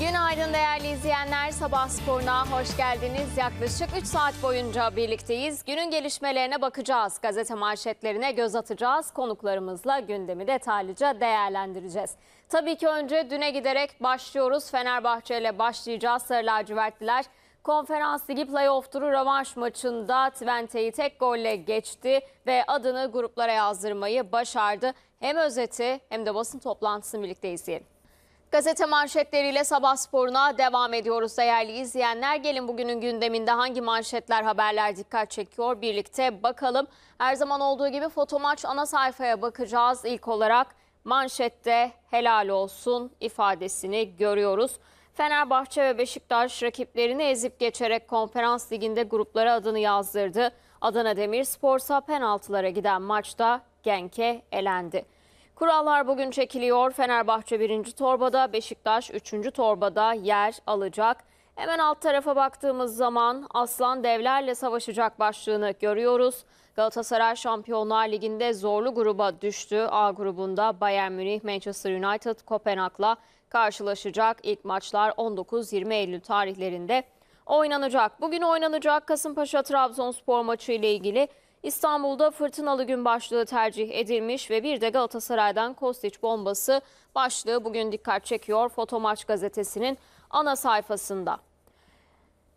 Günaydın değerli izleyenler. Sabah sporuna hoş geldiniz. Yaklaşık 3 saat boyunca birlikteyiz. Günün gelişmelerine bakacağız. Gazete manşetlerine göz atacağız. Konuklarımızla gündemi detaylıca değerlendireceğiz. Tabii ki önce düne giderek başlıyoruz. Fenerbahçe ile başlayacağız. Sarı lacivertliler Konferans Ligi playoff turu rövanş maçında Twente'yi tek golle geçti ve adını gruplara yazdırmayı başardı. Hem özeti hem de basın toplantısını birlikte izleyelim. Gazete manşetleriyle sabah sporuna devam ediyoruz değerli izleyenler. Gelin bugünün gündeminde hangi manşetler haberler dikkat çekiyor birlikte bakalım. Her zaman olduğu gibi fotomaç ana sayfaya bakacağız. İlk olarak manşette helal olsun ifadesini görüyoruz. Fenerbahçe ve Beşiktaş rakiplerini ezip geçerek konferans liginde gruplara adını yazdırdı. Adana Demirspor ise penaltılara giden maçta Genk'e elendi. Kurallar bugün çekiliyor. Fenerbahçe birinci torbada, Beşiktaş üçüncü torbada yer alacak. Hemen alt tarafa baktığımız zaman Aslan devlerle savaşacak başlığını görüyoruz. Galatasaray Şampiyonlar Ligi'nde zorlu gruba düştü. A grubunda Bayern Münih, Manchester United, Kopenhag'la karşılaşacak. İlk maçlar 19-20 Eylül tarihlerinde oynanacak. Bugün oynanacak Kasımpaşa Trabzonspor maçı ile ilgili İstanbul'da fırtınalı gün başlığı tercih edilmiş ve bir de Galatasaray'dan Kostiç bombası başlığı bugün dikkat çekiyor Fotomaç gazetesinin ana sayfasında.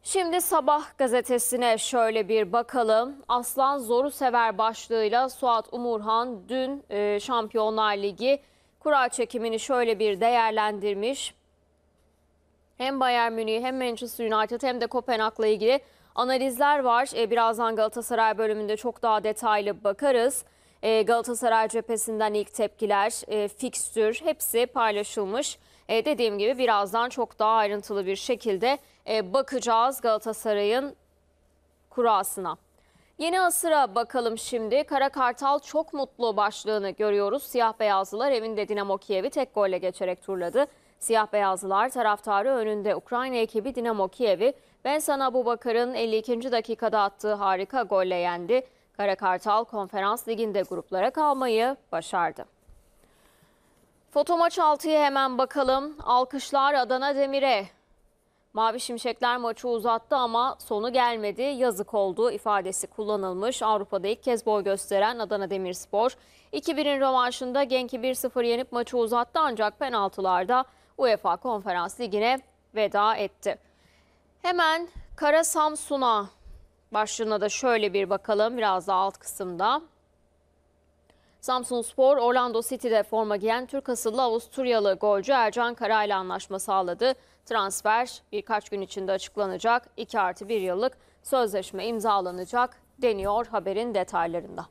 Şimdi sabah gazetesine şöyle bir bakalım. Aslan zoru sever başlığıyla Suat Umurhan dün e, Şampiyonlar Ligi kura çekimini şöyle bir değerlendirmiş. Hem Bayern Münih hem Manchester United hem de Kopenhag'la ilgili analizler var. E, birazdan Galatasaray bölümünde çok daha detaylı bakarız. E, Galatasaray cephesinden ilk tepkiler, e, fikstür hepsi paylaşılmış. Dediğim gibi birazdan çok daha ayrıntılı bir şekilde bakacağız Galatasaray'ın kurasına. Yeni asıra bakalım şimdi. Kara Kartal çok mutlu başlığını görüyoruz. Siyah beyazlılar evinde Dinamo Kiev'i tek golle geçerek turladı. Siyah beyazlılar taraftarı önünde Ukrayna ekibi Dinamo Kiev'i ben sana bu Bakar'ın 52. dakikada attığı harika golle yendi. Karakartal konferans liginde gruplara kalmayı başardı. Foto maç 6'ya hemen bakalım. Alkışlar Adana Demir'e. Mavi Şimşekler maçı uzattı ama sonu gelmedi. Yazık oldu ifadesi kullanılmış. Avrupa'da ilk kez boy gösteren Adana Demirspor 2-1'in rövanşında Genki 1-0 yenip maçı uzattı ancak penaltılarda UEFA Konferans Ligi'ne veda etti. Hemen Kara Samsun'a başlığına da şöyle bir bakalım biraz da alt kısımda. Samsun Spor, Orlando City'de forma giyen Türk asıllı Avusturyalı golcü Ercan Kara ile anlaşma sağladı. Transfer birkaç gün içinde açıklanacak. 2 artı 1 yıllık sözleşme imzalanacak deniyor haberin detaylarında.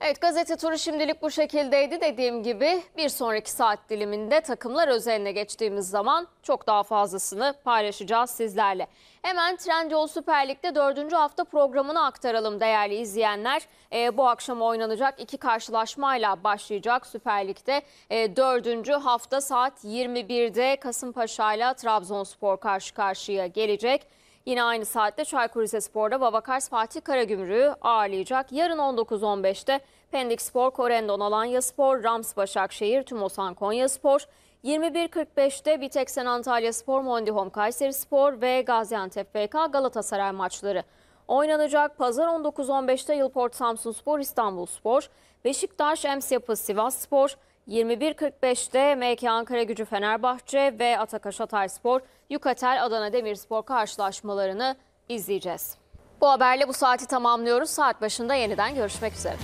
Evet gazete turu şimdilik bu şekildeydi. Dediğim gibi bir sonraki saat diliminde takımlar özeline geçtiğimiz zaman çok daha fazlasını paylaşacağız sizlerle. Hemen Trendyol Süper Lig'de 4. hafta programını aktaralım değerli izleyenler. E, bu akşam oynanacak iki karşılaşmayla başlayacak Süper Lig'de e, ee, 4. hafta saat 21'de Kasımpaşa ile Trabzonspor karşı karşıya gelecek. Yine aynı saatte Çaykur Rizespor'da Babakars Fatih Karagümrük'ü ağırlayacak. Yarın 19.15'te Pendik Spor, Korendon Alanya Spor, Rams Başakşehir, Tümosan Konya Spor, 21.45'te Biteksen Antalya Spor, Mondihom Kayseri Spor ve Gaziantep FK Galatasaray maçları oynanacak. Pazar 19.15'te Yılport Samsun Spor, İstanbul Spor, Beşiktaş, Ems Yapı Sivas Spor, 21.45'te MK Ankara Gücü Fenerbahçe ve Atakaş Hatayspor, Yukatel Adana Demirspor karşılaşmalarını izleyeceğiz. Bu haberle bu saati tamamlıyoruz. Saat başında yeniden görüşmek üzere.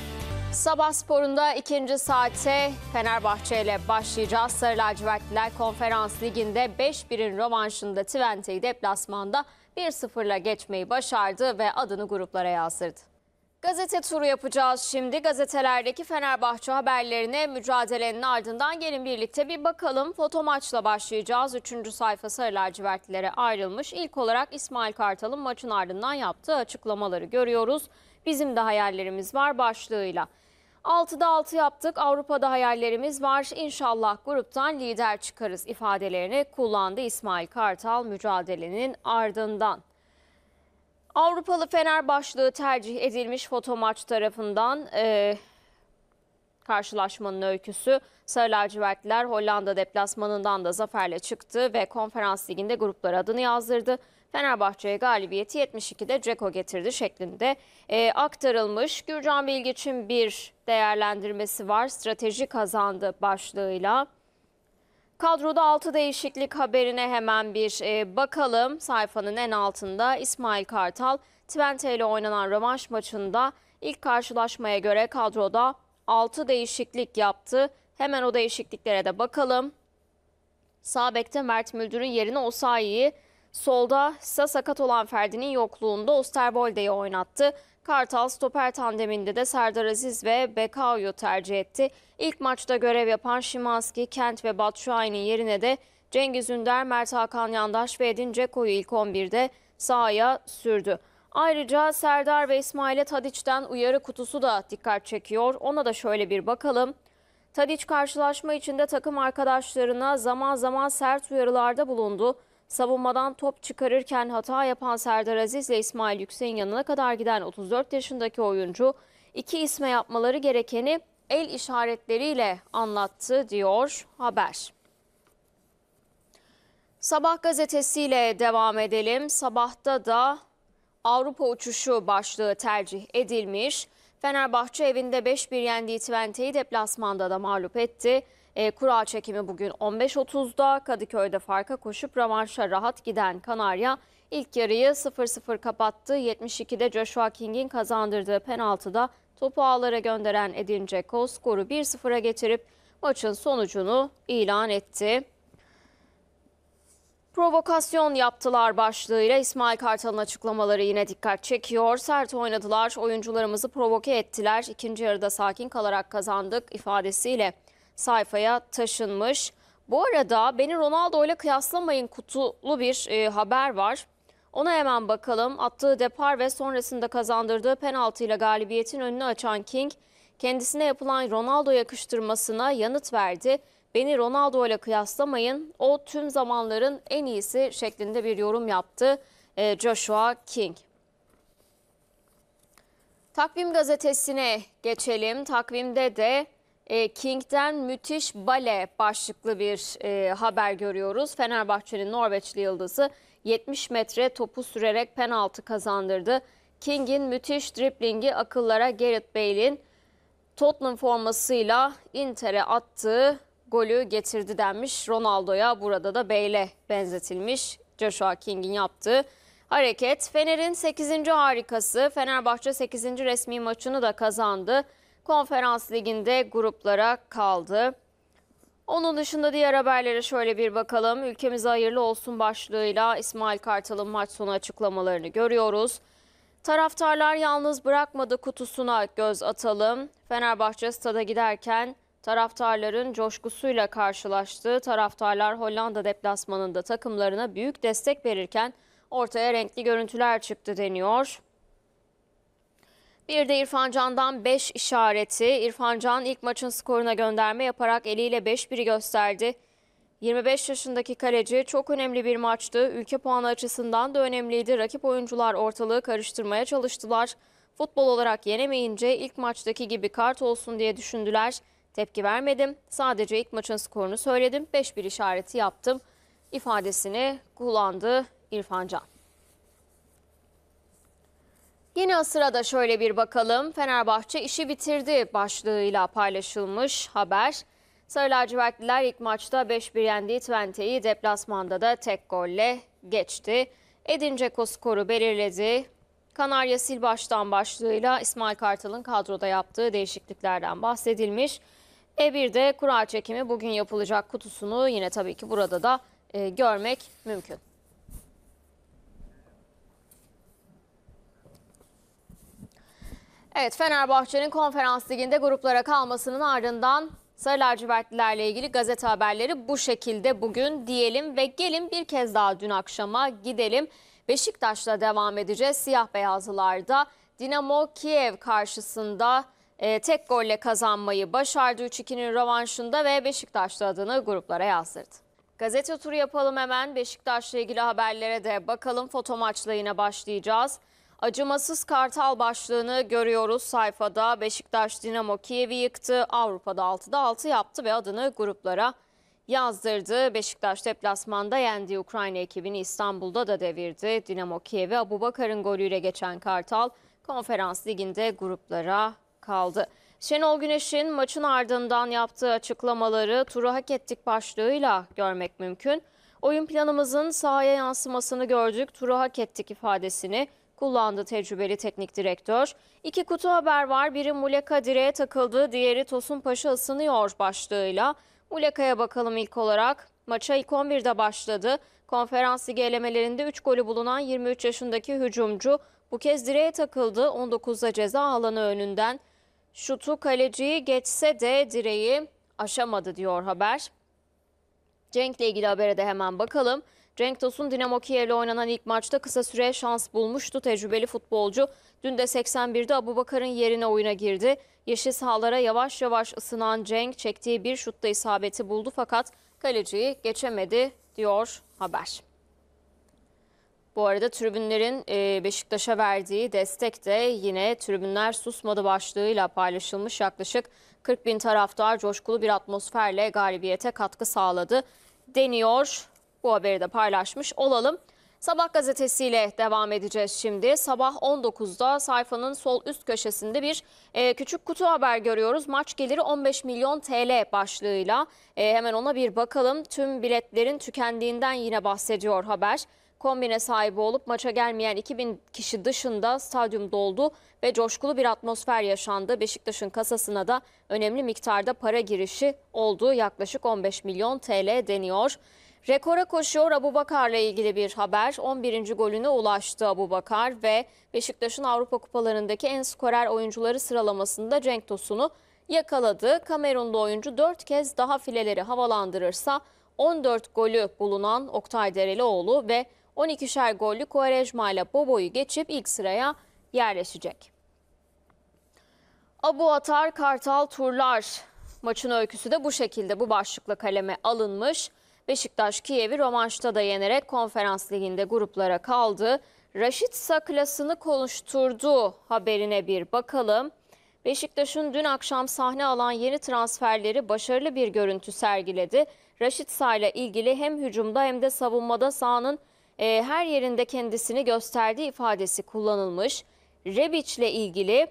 Sabah sporunda ikinci saate Fenerbahçe ile başlayacağız. Sarı Lacivertliler Konferans Ligi'nde 5-1'in rövanşında Twente'yi deplasmanda 1-0'la geçmeyi başardı ve adını gruplara yazdırdı. Gazete turu yapacağız şimdi. Gazetelerdeki Fenerbahçe haberlerine mücadelenin ardından gelin birlikte bir bakalım. Foto maçla başlayacağız. Üçüncü sayfa sarılar lacivertlilere ayrılmış. İlk olarak İsmail Kartal'ın maçın ardından yaptığı açıklamaları görüyoruz. Bizim de hayallerimiz var başlığıyla. 6'da 6 yaptık. Avrupa'da hayallerimiz var. İnşallah gruptan lider çıkarız ifadelerini kullandı İsmail Kartal mücadelenin ardından. Avrupalı Fener başlığı tercih edilmiş Fotomaç tarafından e, karşılaşmanın öyküsü Sarı Lacivertliler Hollanda deplasmanından da zaferle çıktı ve konferans liginde gruplar adını yazdırdı. Fenerbahçe'ye galibiyeti 72'de Ceko getirdi şeklinde e, aktarılmış. Gürcan Bilgiç'in bir değerlendirmesi var. Strateji kazandı başlığıyla. Kadroda 6 değişiklik haberine hemen bir e, bakalım. Sayfanın en altında İsmail Kartal, Twente ile oynanan rövanş maçında ilk karşılaşmaya göre kadroda 6 değişiklik yaptı. Hemen o değişikliklere de bakalım. Sağ bekte Mert Müldür'ün yerine Osayi'yi, solda ise sakat olan Ferdi'nin yokluğunda Osterbolde'yi oynattı. Kartal stoper tandeminde de Serdar Aziz ve Bekao'yu tercih etti. İlk maçta görev yapan Şimanski, Kent ve Batshuayi'nin yerine de Cengiz Ünder, Mert Hakan Yandaş ve Edin Ceko'yu ilk 11'de sahaya sürdü. Ayrıca Serdar ve İsmail Tadiç'ten uyarı kutusu da dikkat çekiyor. Ona da şöyle bir bakalım. Tadiç karşılaşma içinde takım arkadaşlarına zaman zaman sert uyarılarda bulundu. Savunmadan top çıkarırken hata yapan Serdar Aziz ile İsmail Yüksek'in yanına kadar giden 34 yaşındaki oyuncu iki isme yapmaları gerekeni el işaretleriyle anlattı diyor haber. Sabah gazetesiyle devam edelim. Sabahta da Avrupa uçuşu başlığı tercih edilmiş. Fenerbahçe evinde 5-1 yendiği Twente'yi deplasmanda da mağlup etti. E, kura çekimi bugün 15.30'da Kadıköy'de farka koşup Ramarş'a rahat giden Kanarya ilk yarıyı 0-0 kapattı. 72'de Joshua King'in kazandırdığı penaltıda topu ağlara gönderen Edin Dzeko skoru 1-0'a getirip maçın sonucunu ilan etti. Provokasyon yaptılar başlığıyla İsmail Kartal'ın açıklamaları yine dikkat çekiyor. Sert oynadılar, oyuncularımızı provoke ettiler. İkinci yarıda sakin kalarak kazandık ifadesiyle sayfaya taşınmış. Bu arada beni Ronaldo ile kıyaslamayın kutulu bir e, haber var. Ona hemen bakalım. Attığı depar ve sonrasında kazandırdığı penaltıyla galibiyetin önünü açan King, kendisine yapılan Ronaldo yakıştırmasına yanıt verdi. Beni Ronaldo ile kıyaslamayın, o tüm zamanların en iyisi şeklinde bir yorum yaptı e, Joshua King. Takvim gazetesine geçelim. Takvimde de e, King'den müthiş bale başlıklı bir e, haber görüyoruz. Fenerbahçe'nin Norveçli yıldızı 70 metre topu sürerek penaltı kazandırdı. King'in müthiş driplingi akıllara Gareth Bale'in Tottenham formasıyla Inter'e attığı golü getirdi denmiş. Ronaldo'ya burada da Bale'e benzetilmiş Joshua King'in yaptığı hareket. Fener'in 8. harikası Fenerbahçe 8. resmi maçını da kazandı. Konferans Ligi'nde gruplara kaldı. Onun dışında diğer haberlere şöyle bir bakalım. Ülkemize hayırlı olsun başlığıyla İsmail Kartal'ın maç sonu açıklamalarını görüyoruz. Taraftarlar yalnız bırakmadı kutusuna göz atalım. Fenerbahçe stada giderken taraftarların coşkusuyla karşılaştı. Taraftarlar Hollanda deplasmanında takımlarına büyük destek verirken ortaya renkli görüntüler çıktı deniyor. Bir de İrfan Can'dan 5 işareti. İrfan Can ilk maçın skoruna gönderme yaparak eliyle 5-1'i gösterdi. 25 yaşındaki kaleci çok önemli bir maçtı. Ülke puanı açısından da önemliydi. Rakip oyuncular ortalığı karıştırmaya çalıştılar. Futbol olarak yenemeyince ilk maçtaki gibi kart olsun diye düşündüler. Tepki vermedim. Sadece ilk maçın skorunu söyledim. 5-1 işareti yaptım ifadesini kullandı İrfan Can. Yeni asıra da şöyle bir bakalım. Fenerbahçe işi bitirdi başlığıyla paylaşılmış haber. Sarı lacivertliler ilk maçta 5-1 yendiği Twente'yi deplasmanda da tek golle geçti. Edin skoru belirledi. Kanarya sil baştan başlığıyla İsmail Kartal'ın kadroda yaptığı değişikliklerden bahsedilmiş. E1'de kura çekimi bugün yapılacak kutusunu yine tabii ki burada da e, görmek mümkün. Evet Fenerbahçe'nin konferans liginde gruplara kalmasının ardından Sarı lacivertlilerle ilgili gazete haberleri bu şekilde bugün diyelim ve gelin bir kez daha dün akşama gidelim. Beşiktaş'la devam edeceğiz. Siyah beyazlılarda Dinamo Kiev karşısında e, tek golle kazanmayı başardı 3-2'nin rövanşında ve Beşiktaş'la adını gruplara yazdırdı. Gazete turu yapalım hemen. Beşiktaş'la ilgili haberlere de bakalım. Foto maçla yine başlayacağız. Acımasız Kartal başlığını görüyoruz sayfada. Beşiktaş Dinamo Kiev'i yıktı. Avrupa'da 6'da 6 yaptı ve adını gruplara yazdırdı. Beşiktaş deplasmanda yendiği Ukrayna ekibini İstanbul'da da devirdi. Dinamo Kiev'i Abu Bakar'ın golüyle geçen Kartal konferans liginde gruplara kaldı. Şenol Güneş'in maçın ardından yaptığı açıklamaları turu hak ettik başlığıyla görmek mümkün. Oyun planımızın sahaya yansımasını gördük, turu hak ettik ifadesini kullandı tecrübeli teknik direktör. İki kutu haber var. Biri Muleka direğe takıldı, diğeri Tosun Paşa ısınıyor başlığıyla. Muleka'ya bakalım ilk olarak. Maça ilk 11'de başladı. Konferans ligi elemelerinde 3 golü bulunan 23 yaşındaki hücumcu bu kez direğe takıldı. 19'da ceza alanı önünden şutu kaleciyi geçse de direği aşamadı diyor haber. Cenk'le ilgili habere de hemen bakalım. Cenk Tosun Dinamo Kiev ile oynanan ilk maçta kısa süre şans bulmuştu tecrübeli futbolcu. Dün de 81'de Abu Abubakar'ın yerine oyuna girdi. Yeşil sahalara yavaş yavaş ısınan Cenk çektiği bir şutta isabeti buldu fakat kaleciyi geçemedi diyor haber. Bu arada tribünlerin e, Beşiktaş'a verdiği destek de yine tribünler susmadı başlığıyla paylaşılmış. Yaklaşık 40 bin taraftar coşkulu bir atmosferle galibiyete katkı sağladı deniyor bu haberi de paylaşmış olalım. Sabah gazetesiyle devam edeceğiz şimdi. Sabah 19'da sayfanın sol üst köşesinde bir e, küçük kutu haber görüyoruz. Maç geliri 15 milyon TL başlığıyla. E, hemen ona bir bakalım. Tüm biletlerin tükendiğinden yine bahsediyor haber. Kombine sahibi olup maça gelmeyen 2000 kişi dışında stadyum doldu ve coşkulu bir atmosfer yaşandı. Beşiktaş'ın kasasına da önemli miktarda para girişi oldu. Yaklaşık 15 milyon TL deniyor. Rekora koşuyor Abu Bakar'la ilgili bir haber. 11. golüne ulaştı Abu Bakar ve Beşiktaş'ın Avrupa Kupalarındaki en skorer oyuncuları sıralamasında Cenk Tosun'u yakaladı. Kamerunlu oyuncu 4 kez daha fileleri havalandırırsa 14 golü bulunan Oktay Derelioğlu ve 12'şer gollü Kuarejma ile Bobo'yu geçip ilk sıraya yerleşecek. Abu Atar Kartal Turlar maçın öyküsü de bu şekilde bu başlıkla kaleme alınmış. Beşiktaş Kiev'i romançta da yenerek konferans liginde gruplara kaldı. Raşit Saklas'ını konuşturdu haberine bir bakalım. Beşiktaş'ın dün akşam sahne alan yeni transferleri başarılı bir görüntü sergiledi. Raşit Sa ile ilgili hem hücumda hem de savunmada sahanın e, her yerinde kendisini gösterdiği ifadesi kullanılmış. Rebic ile ilgili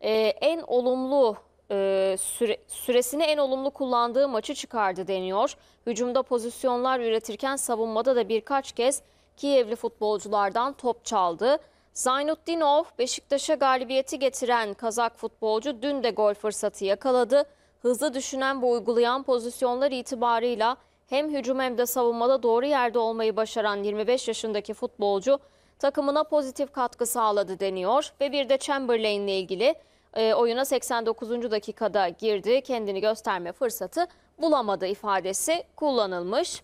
e, en olumlu e, süre, süresini en olumlu kullandığı maçı çıkardı deniyor. Hücumda pozisyonlar üretirken savunmada da birkaç kez Kievli futbolculardan top çaldı. Zaynutdinov Beşiktaş'a galibiyeti getiren Kazak futbolcu dün de gol fırsatı yakaladı. Hızlı düşünen ve uygulayan pozisyonlar itibarıyla hem hücum hem de savunmada doğru yerde olmayı başaran 25 yaşındaki futbolcu takımına pozitif katkı sağladı deniyor ve bir de Chamberlain'le ilgili e, oyuna 89. dakikada girdi. Kendini gösterme fırsatı bulamadı ifadesi kullanılmış.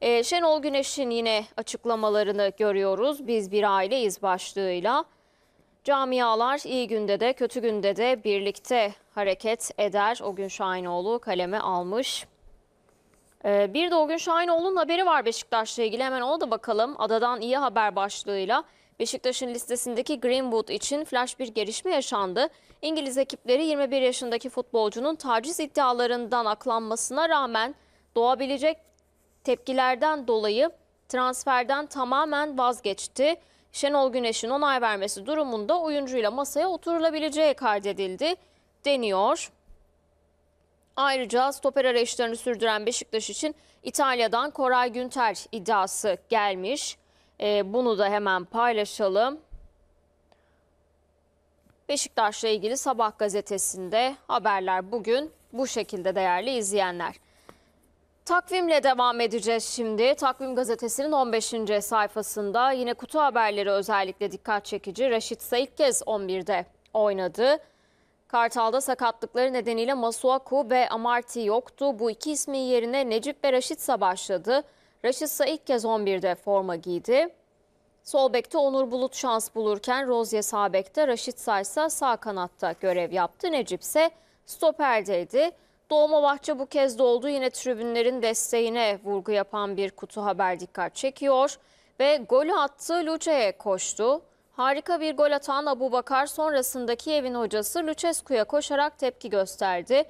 E, Şenol Güneş'in yine açıklamalarını görüyoruz. Biz bir aileyiz başlığıyla. Camialar iyi günde de kötü günde de birlikte hareket eder. O gün Şahinoğlu kaleme almış. Ee, bir de o gün Şahinoğlu'nun haberi var Beşiktaş'la ilgili. Hemen ona da bakalım. Adadan iyi haber başlığıyla Beşiktaş'ın listesindeki Greenwood için flash bir gelişme yaşandı. İngiliz ekipleri 21 yaşındaki futbolcunun taciz iddialarından aklanmasına rağmen doğabilecek tepkilerden dolayı transferden tamamen vazgeçti. Şenol Güneş'in onay vermesi durumunda oyuncuyla masaya oturulabileceği kaydedildi deniyor. Ayrıca stoper arayışlarını sürdüren Beşiktaş için İtalya'dan Koray Günter iddiası gelmiş. E, bunu da hemen paylaşalım. Beşiktaş'la ilgili Sabah gazetesinde haberler bugün bu şekilde değerli izleyenler. Takvimle devam edeceğiz şimdi. Takvim gazetesinin 15. sayfasında yine kutu haberleri özellikle dikkat çekici. Reşit Sa ilk kez 11'de oynadı. Kartal'da sakatlıkları nedeniyle Masuaku ve Amarti yoktu. Bu iki ismin yerine Necip ve Reşitsa başladı. başladı. Raşit ise ilk kez 11'de forma giydi. Sol bekte Onur Bulut şans bulurken Rozya sağ bekte, Raşit Saysa sağ kanatta görev yaptı. Necip ise stoperdeydi. Doğma Dolmabahçe bu kez doldu. Yine tribünlerin desteğine vurgu yapan bir kutu haber dikkat çekiyor. Ve golü attı, Luce'ye koştu. Harika bir gol atan Abu Bakar sonrasındaki evin hocası Lucescu'ya koşarak tepki gösterdi.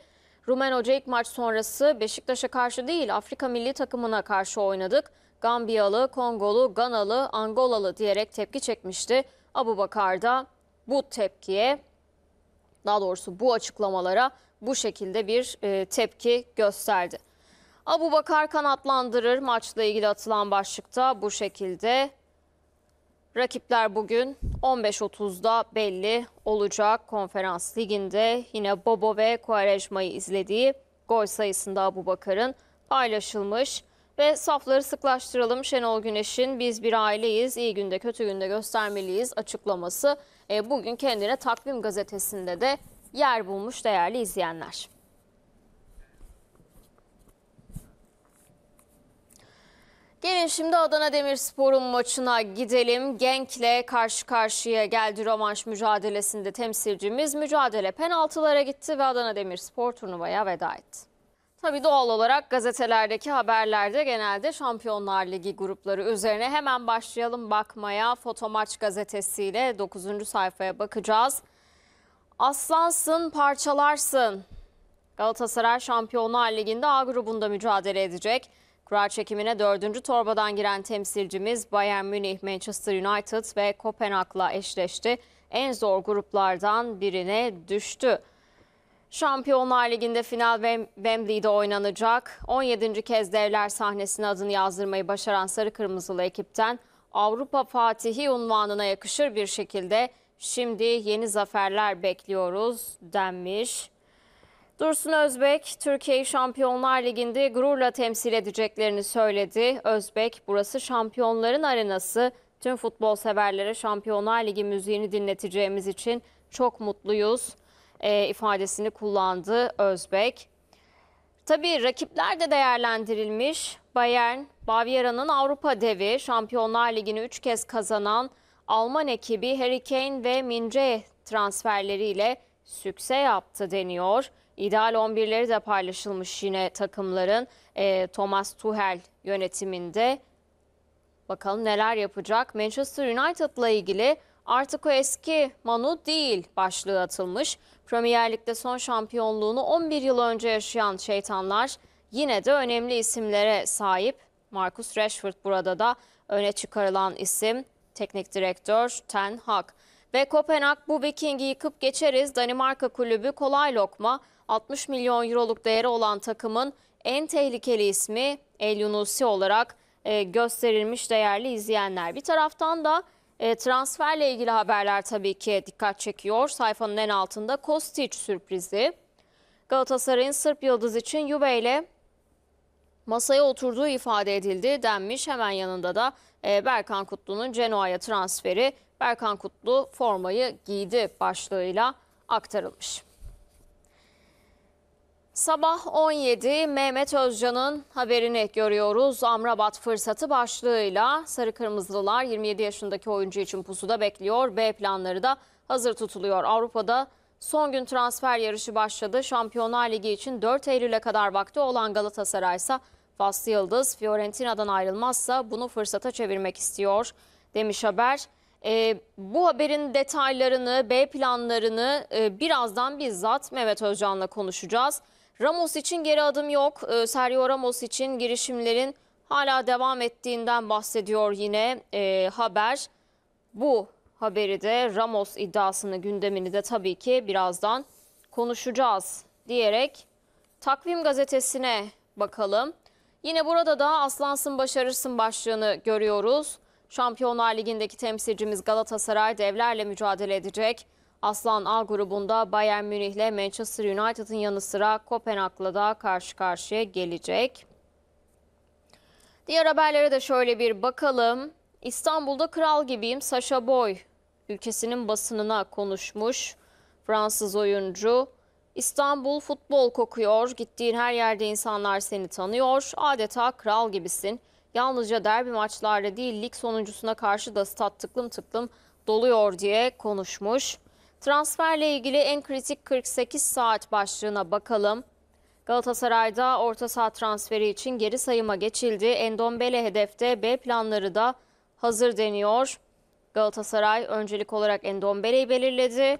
Rumen Hoca ilk maç sonrası Beşiktaş'a karşı değil Afrika milli takımına karşı oynadık. Gambiyalı, Kongolu, Ganalı, Angolalı diyerek tepki çekmişti. Abu Bakar da bu tepkiye daha doğrusu bu açıklamalara bu şekilde bir e, tepki gösterdi. Abu Bakar kanatlandırır maçla ilgili atılan başlıkta bu şekilde Rakipler bugün 15.30'da belli olacak. Konferans liginde yine Bobo ve Quaresma'yı izlediği gol sayısında Abu Bakar'ın paylaşılmış. Ve safları sıklaştıralım. Şenol Güneş'in biz bir aileyiz, iyi günde kötü günde göstermeliyiz açıklaması. E, bugün kendine Takvim Gazetesi'nde de yer bulmuş değerli izleyenler. Gelin şimdi Adana Demirspor'un maçına gidelim. Genk'le karşı karşıya geldi rövanş mücadelesinde temsilcimiz. Mücadele penaltılara gitti ve Adana Demirspor turnuvaya veda etti. Tabii doğal olarak gazetelerdeki haberlerde genelde Şampiyonlar Ligi grupları üzerine hemen başlayalım bakmaya. Fotomaç gazetesiyle 9. sayfaya bakacağız. Aslansın parçalarsın. Galatasaray Şampiyonlar Ligi'nde A grubunda mücadele edecek. Kura çekimine dördüncü torbadan giren temsilcimiz Bayern Münih, Manchester United ve Kopenhag'la eşleşti. En zor gruplardan birine düştü. Şampiyonlar Ligi'nde final Wembley'de oynanacak. 17. kez devler sahnesine adını yazdırmayı başaran Sarı Kırmızılı ekipten Avrupa Fatihi unvanına yakışır bir şekilde şimdi yeni zaferler bekliyoruz denmiş. Dursun Özbek, Türkiye'yi Şampiyonlar Ligi'nde gururla temsil edeceklerini söyledi. Özbek, burası şampiyonların arenası. Tüm futbol severlere Şampiyonlar Ligi müziğini dinleteceğimiz için çok mutluyuz e, ifadesini kullandı Özbek. Tabii rakipler de değerlendirilmiş. Bayern, Bavyera'nın Avrupa devi, Şampiyonlar Ligi'ni 3 kez kazanan Alman ekibi Harry Kane ve Mince transferleriyle sükse yaptı deniyor. İdeal 11'leri de paylaşılmış yine takımların e, Thomas Tuchel yönetiminde. Bakalım neler yapacak. Manchester United'la ilgili artık o eski Manu değil başlığı atılmış. Premier Lig'de son şampiyonluğunu 11 yıl önce yaşayan şeytanlar yine de önemli isimlere sahip. Marcus Rashford burada da öne çıkarılan isim teknik direktör Ten Hag. Ve Kopenhag bu Viking'i yıkıp geçeriz. Danimarka kulübü kolay lokma 60 milyon euroluk değeri olan takımın en tehlikeli ismi El Yunusi olarak e, gösterilmiş değerli izleyenler. Bir taraftan da e, transferle ilgili haberler tabii ki dikkat çekiyor. Sayfanın en altında Kostic sürprizi. Galatasaray'ın Sırp Yıldız için Juve ile masaya oturduğu ifade edildi denmiş. Hemen yanında da e, Berkan Kutlu'nun Genoa'ya transferi Berkan Kutlu formayı giydi başlığıyla aktarılmış. Sabah 17 Mehmet Özcan'ın haberini görüyoruz. Amrabat fırsatı başlığıyla Sarı Kırmızılılar 27 yaşındaki oyuncu için pusuda bekliyor. B planları da hazır tutuluyor. Avrupa'da son gün transfer yarışı başladı. Şampiyonlar Ligi için 4 Eylül'e kadar vakti olan Galatasaray ise Faslı Yıldız Fiorentina'dan ayrılmazsa bunu fırsata çevirmek istiyor demiş haber. E, bu haberin detaylarını, B planlarını e, birazdan bizzat Mehmet Özcan'la konuşacağız. Ramos için geri adım yok. Ee, Sergio Ramos için girişimlerin hala devam ettiğinden bahsediyor yine e, haber. Bu haberi de Ramos iddiasını gündemini de tabii ki birazdan konuşacağız diyerek takvim gazetesine bakalım. Yine burada da aslansın başarırsın başlığını görüyoruz. Şampiyonlar Ligi'ndeki temsilcimiz Galatasaray devlerle mücadele edecek. Aslan A grubunda Bayern Münih ile Manchester United'ın yanı sıra Kopenhag'la da karşı karşıya gelecek. Diğer haberlere de şöyle bir bakalım. İstanbul'da kral gibiyim Sasha Boy ülkesinin basınına konuşmuş Fransız oyuncu. İstanbul futbol kokuyor, gittiğin her yerde insanlar seni tanıyor, adeta kral gibisin. Yalnızca derbi maçlarda değil lig sonuncusuna karşı da stat tıklım tıklım doluyor diye konuşmuş. Transferle ilgili en kritik 48 saat başlığına bakalım. Galatasaray'da orta saha transferi için geri sayıma geçildi. Endombele hedefte B planları da hazır deniyor. Galatasaray öncelik olarak Endombele'yi belirledi.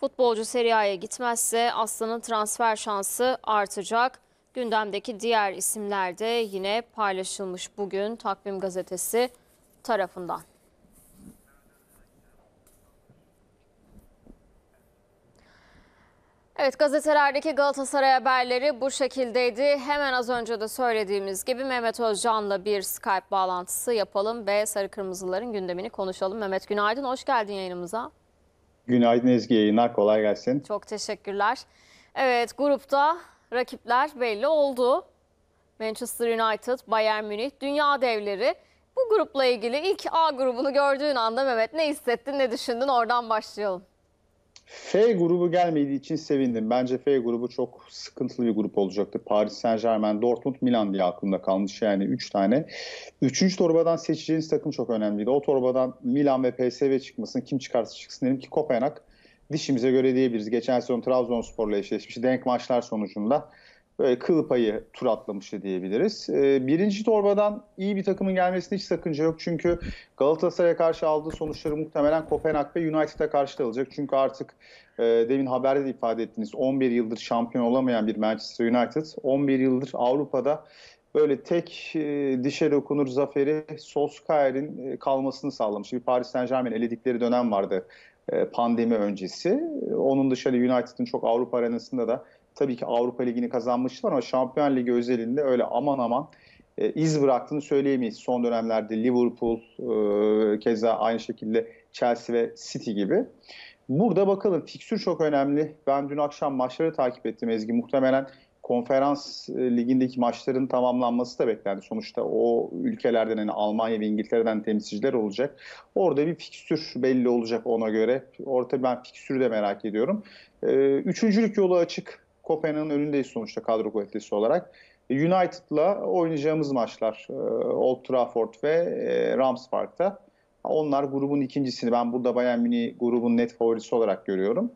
Futbolcu Serie gitmezse Aslan'ın transfer şansı artacak. Gündemdeki diğer isimler de yine paylaşılmış bugün Takvim Gazetesi tarafından. Evet gazetelerdeki Galatasaray haberleri bu şekildeydi. Hemen az önce de söylediğimiz gibi Mehmet Özcan'la bir Skype bağlantısı yapalım ve Sarı Kırmızıların gündemini konuşalım. Mehmet günaydın, hoş geldin yayınımıza. Günaydın Ezgi, yayınlar kolay gelsin. Çok teşekkürler. Evet grupta rakipler belli oldu. Manchester United, Bayern Münih, Dünya Devleri. Bu grupla ilgili ilk A grubunu gördüğün anda Mehmet ne hissettin, ne düşündün oradan başlayalım. F grubu gelmediği için sevindim. Bence F grubu çok sıkıntılı bir grup olacaktı. Paris Saint Germain, Dortmund, Milan diye aklımda kalmış yani 3 üç tane. Üçüncü torbadan seçeceğiniz takım çok önemliydi. O torbadan Milan ve PSV çıkmasın. Kim çıkarsa çıksın dedim ki Kopenhag dişimize göre diyebiliriz. Geçen sezon Trabzonspor'la eşleşmiş denk maçlar sonucunda böyle kıl payı tur atlamıştı diyebiliriz. E, birinci torbadan iyi bir takımın gelmesine hiç sakınca yok. Çünkü Galatasaray'a karşı aldığı sonuçları muhtemelen Kopenhag ve United'a karşı da alacak. Çünkü artık e, demin haberde de ifade ettiğiniz 11 yıldır şampiyon olamayan bir Manchester United 11 yıldır Avrupa'da böyle tek e, dişe dokunur zaferi Solskjaer'in e, kalmasını sağlamış. Bir Paris Saint Germain eledikleri dönem vardı e, pandemi öncesi. Onun dışında United'ın çok Avrupa arenasında da tabii ki Avrupa Ligi'ni kazanmışlar ama Şampiyon Ligi özelinde öyle aman aman e, iz bıraktığını söyleyemeyiz. Son dönemlerde Liverpool, e, keza aynı şekilde Chelsea ve City gibi. Burada bakalım fikstür çok önemli. Ben dün akşam maçları takip ettim Ezgi. Muhtemelen konferans e, ligindeki maçların tamamlanması da beklendi. Sonuçta o ülkelerden yani Almanya ve İngiltere'den temsilciler olacak. Orada bir fikstür belli olacak ona göre. Orta ben fikstürü de merak ediyorum. E, üçüncülük yolu açık. Kopenhag'ın önündeyiz sonuçta kadro kuvvetlisi olarak. E, United'la oynayacağımız maçlar Old Trafford ve Rams Park'ta. Onlar grubun ikincisini ben burada Bayern Münih grubun net favorisi olarak görüyorum.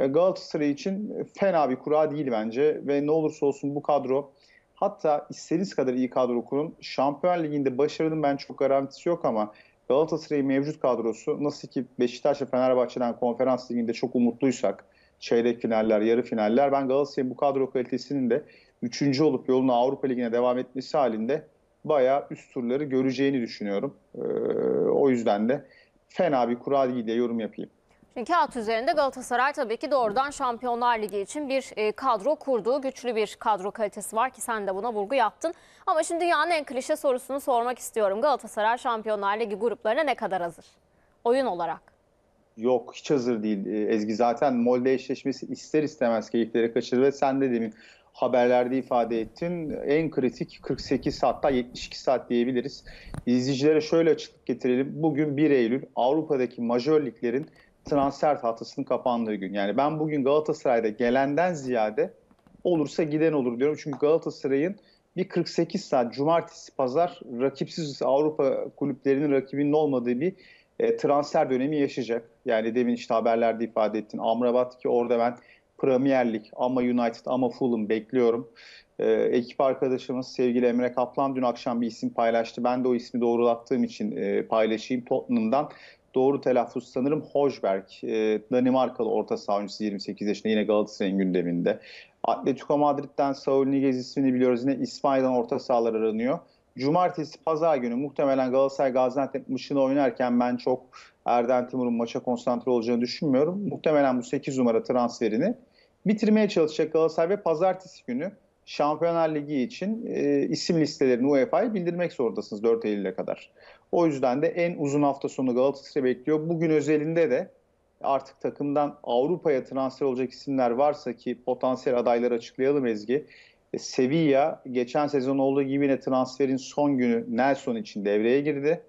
E, Galatasaray için fena bir kura değil bence ve ne olursa olsun bu kadro hatta istediğiniz kadar iyi kadro kurun. Şampiyon Ligi'nde başarının ben çok garantisi yok ama Galatasaray'ın mevcut kadrosu nasıl ki Beşiktaş ve Fenerbahçe'den konferans liginde çok umutluysak çeyrek finaller, yarı finaller ben Galatasaray'ın bu kadro kalitesinin de üçüncü olup yoluna Avrupa Ligi'ne devam etmesi halinde bayağı üst turları göreceğini düşünüyorum. Ee, o yüzden de fena bir kura değil diye yorum yapayım. Çünkü kağıt üzerinde Galatasaray tabii ki doğrudan Şampiyonlar Ligi için bir e, kadro kurduğu güçlü bir kadro kalitesi var ki sen de buna vurgu yaptın. Ama şimdi dünyanın en klişe sorusunu sormak istiyorum. Galatasaray Şampiyonlar Ligi gruplarına ne kadar hazır? Oyun olarak. Yok hiç hazır değil e, Ezgi. Zaten Molde eşleşmesi ister istemez keyifleri kaçırdı ve sen de demin haberlerde ifade ettin. En kritik 48 hatta 72 saat diyebiliriz. İzleyicilere şöyle açıklık getirelim. Bugün 1 Eylül Avrupa'daki majör liglerin transfer tahtasının kapandığı gün. Yani ben bugün Galatasaray'da gelenden ziyade olursa giden olur diyorum. Çünkü Galatasaray'ın bir 48 saat cumartesi pazar rakipsiz Avrupa kulüplerinin rakibinin olmadığı bir e, transfer dönemi yaşayacak. Yani demin işte haberlerde ifade ettin. Amrabat ki orada ben Premier Lig ama United ama Fulham bekliyorum. E, ekip arkadaşımız sevgili Emre Kaplan dün akşam bir isim paylaştı. Ben de o ismi doğrulattığım için e, paylaşayım. Tottenham'dan doğru telaffuz sanırım Hojberg. E, Danimarkalı orta saha 28 yaşında yine Galatasaray'ın gündeminde. Atletico Madrid'den Saul Niguez ismini biliyoruz. Yine İspanya'dan orta sahalar aranıyor. Cumartesi, pazar günü muhtemelen Galatasaray Gaziantep maçını oynarken ben çok Erden Timur'un maça konsantre olacağını düşünmüyorum. Muhtemelen bu 8 numara transferini bitirmeye çalışacak Galatasaray ve pazartesi günü Şampiyonlar Ligi için e, isim listelerini UEFA'ya bildirmek zorundasınız 4 Eylül'e kadar. O yüzden de en uzun hafta sonu Galatasaray bekliyor. Bugün özelinde de artık takımdan Avrupa'ya transfer olacak isimler varsa ki potansiyel adayları açıklayalım Ezgi. E, Sevilla geçen sezon olduğu gibi yine transferin son günü Nelson için devreye girdi.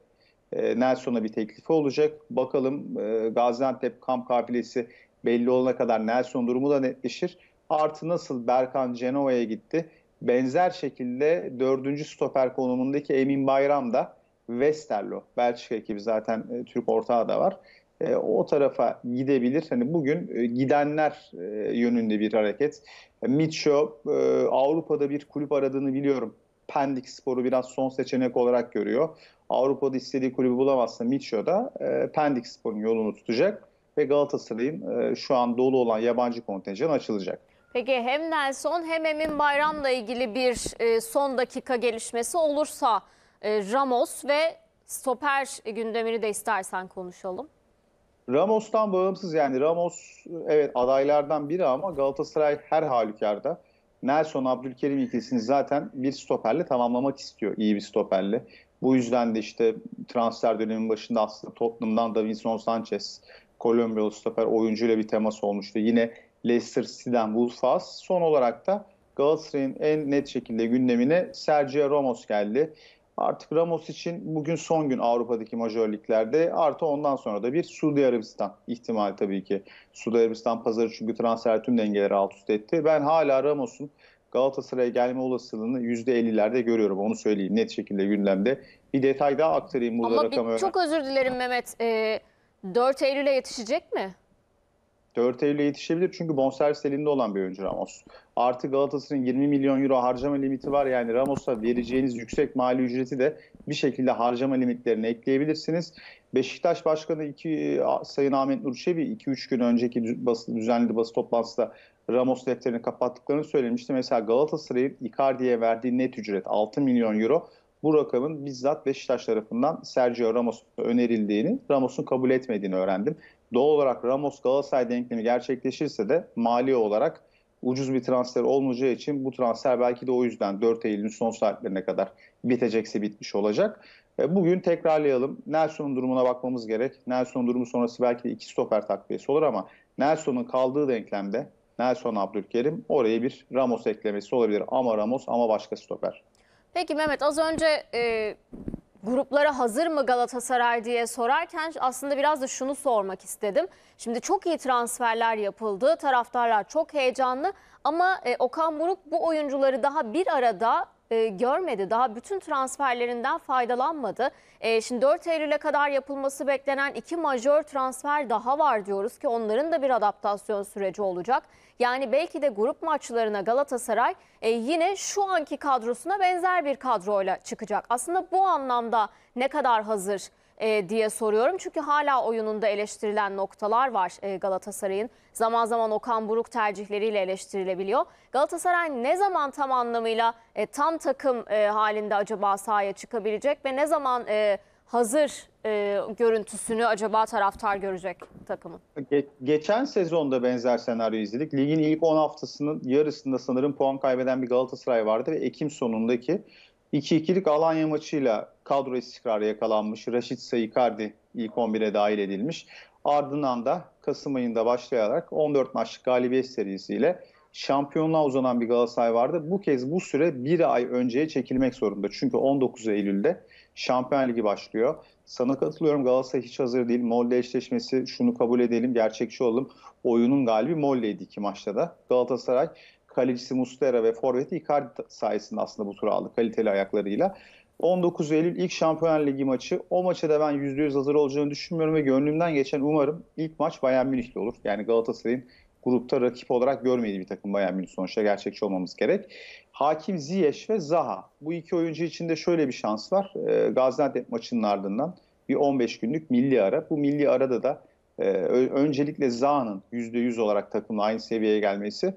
E, Nelson'a bir teklifi olacak. Bakalım e, Gaziantep kamp kafilesi belli olana kadar Nelson durumu da netleşir. Artı nasıl Berkan Cenova'ya gitti. Benzer şekilde dördüncü stoper konumundaki Emin Bayram da Westerlo, Belçika ekibi zaten e, Türk ortağı da var. E, o tarafa gidebilir. Hani bugün e, gidenler e, yönünde bir hareket. E, Micho e, Avrupa'da bir kulüp aradığını biliyorum. Pendik Spor'u biraz son seçenek olarak görüyor. Avrupa'da istediği kulübü bulamazsa Micho da e, Pendik Spor'un yolunu tutacak ve Galatasaray'ın e, şu an dolu olan yabancı kontenjan açılacak. Peki hem Nelson hem Emin Bayram'la ilgili bir e, son dakika gelişmesi olursa e, Ramos ve stoper gündemini de istersen konuşalım. Ramos'tan bağımsız yani Ramos evet adaylardan biri ama Galatasaray her halükarda Nelson Abdülkerim ikilisini zaten bir stoperle tamamlamak istiyor. iyi bir stoperle. Bu yüzden de işte transfer döneminin başında aslında Tottenham'dan Davinson Sanchez, Kolombiyalı stoper oyuncuyla bir temas olmuştu. Yine Leicester City'den Wolfas. Son olarak da Galatasaray'ın en net şekilde gündemine Sergio Ramos geldi. Artık Ramos için bugün son gün Avrupa'daki majör liglerde. Artı ondan sonra da bir Suudi Arabistan ihtimali tabii ki. Suudi Arabistan pazarı çünkü transfer tüm dengeleri alt üst etti. Ben hala Ramos'un Galatasaray'a gelme olasılığını %50'lerde görüyorum. Onu söyleyeyim net şekilde gündemde. Bir detay daha aktarayım burada Ama rakamı. Ama çok özür dilerim Mehmet. Ee, 4 Eylül'e yetişecek mi? 4 Eylül'e yetişebilir çünkü bonservis elinde olan bir oyuncu Ramos. Artı Galatasaray'ın 20 milyon euro harcama limiti var yani Ramos'a vereceğiniz yüksek mali ücreti de bir şekilde harcama limitlerine ekleyebilirsiniz. Beşiktaş Başkanı iki, e, Sayın Ahmet Nurçevi 2-3 gün önceki düzenli basın toplantısında Ramos defterini kapattıklarını söylemişti. Mesela Galatasaray'ın Icardi'ye verdiği net ücret 6 milyon euro bu rakamın bizzat Beşiktaş tarafından Sergio Ramos'a önerildiğini, Ramos'un kabul etmediğini öğrendim. Doğal olarak Ramos Galatasaray denklemi gerçekleşirse de mali olarak ucuz bir transfer olmayacağı için bu transfer belki de o yüzden 4 Eylül'ün son saatlerine kadar bitecekse bitmiş olacak. E, bugün tekrarlayalım. Nelson'un durumuna bakmamız gerek. Nelson'un durumu sonrası belki de iki stoper takviyesi olur ama Nelson'un kaldığı denklemde Nelson Abdülkerim oraya bir Ramos eklemesi olabilir. Ama Ramos ama başka stoper. Peki Mehmet az önce e, gruplara hazır mı Galatasaray diye sorarken aslında biraz da şunu sormak istedim. Şimdi çok iyi transferler yapıldı. Taraftarlar çok heyecanlı ama e, Okan Buruk bu oyuncuları daha bir arada e, görmedi. Daha bütün transferlerinden faydalanmadı. E, şimdi 4 Eylül'e kadar yapılması beklenen iki majör transfer daha var diyoruz ki onların da bir adaptasyon süreci olacak. Yani belki de grup maçlarına Galatasaray e, yine şu anki kadrosuna benzer bir kadroyla çıkacak. Aslında bu anlamda ne kadar hazır e, diye soruyorum. Çünkü hala oyununda eleştirilen noktalar var e, Galatasaray'ın. Zaman zaman Okan Buruk tercihleriyle eleştirilebiliyor. Galatasaray ne zaman tam anlamıyla e, tam takım e, halinde acaba sahaya çıkabilecek ve ne zaman e, hazır e, görüntüsünü acaba taraftar görecek takımın? Ge- geçen sezonda benzer senaryo izledik. Ligin ilk 10 haftasının yarısında sanırım puan kaybeden bir Galatasaray vardı ve Ekim sonundaki 2-2'lik Alanya maçıyla kadro istikrarı yakalanmış. Raşit Sayıkardi ilk 11'e dahil edilmiş. Ardından da Kasım ayında başlayarak 14 maçlık galibiyet serisiyle şampiyonluğa uzanan bir Galatasaray vardı. Bu kez bu süre bir ay önceye çekilmek zorunda. Çünkü 19 Eylül'de Şampiyon Ligi başlıyor. Sana katılıyorum Galatasaray hiç hazır değil. Molde eşleşmesi şunu kabul edelim, gerçekçi olalım. Oyunun galibi Molle'ydi iki maçta da. Galatasaray kalecisi Mustera ve forveti Icardi sayesinde aslında bu tura aldı kaliteli ayaklarıyla. 19 Eylül ilk Şampiyon Ligi maçı. O maça da ben %100 hazır olacağını düşünmüyorum ve gönlümden geçen umarım ilk maç Bayern Münih'le olur. Yani Galatasaray'ın grupta rakip olarak görmediği bir takım Bayern Münih sonuçta gerçekçi olmamız gerek. Hakim Ziyech ve Zaha. Bu iki oyuncu için de şöyle bir şans var. E, Gaziantep maçının ardından bir 15 günlük milli ara. Bu milli arada da e, öncelikle Zaha'nın %100 olarak takımla aynı seviyeye gelmesi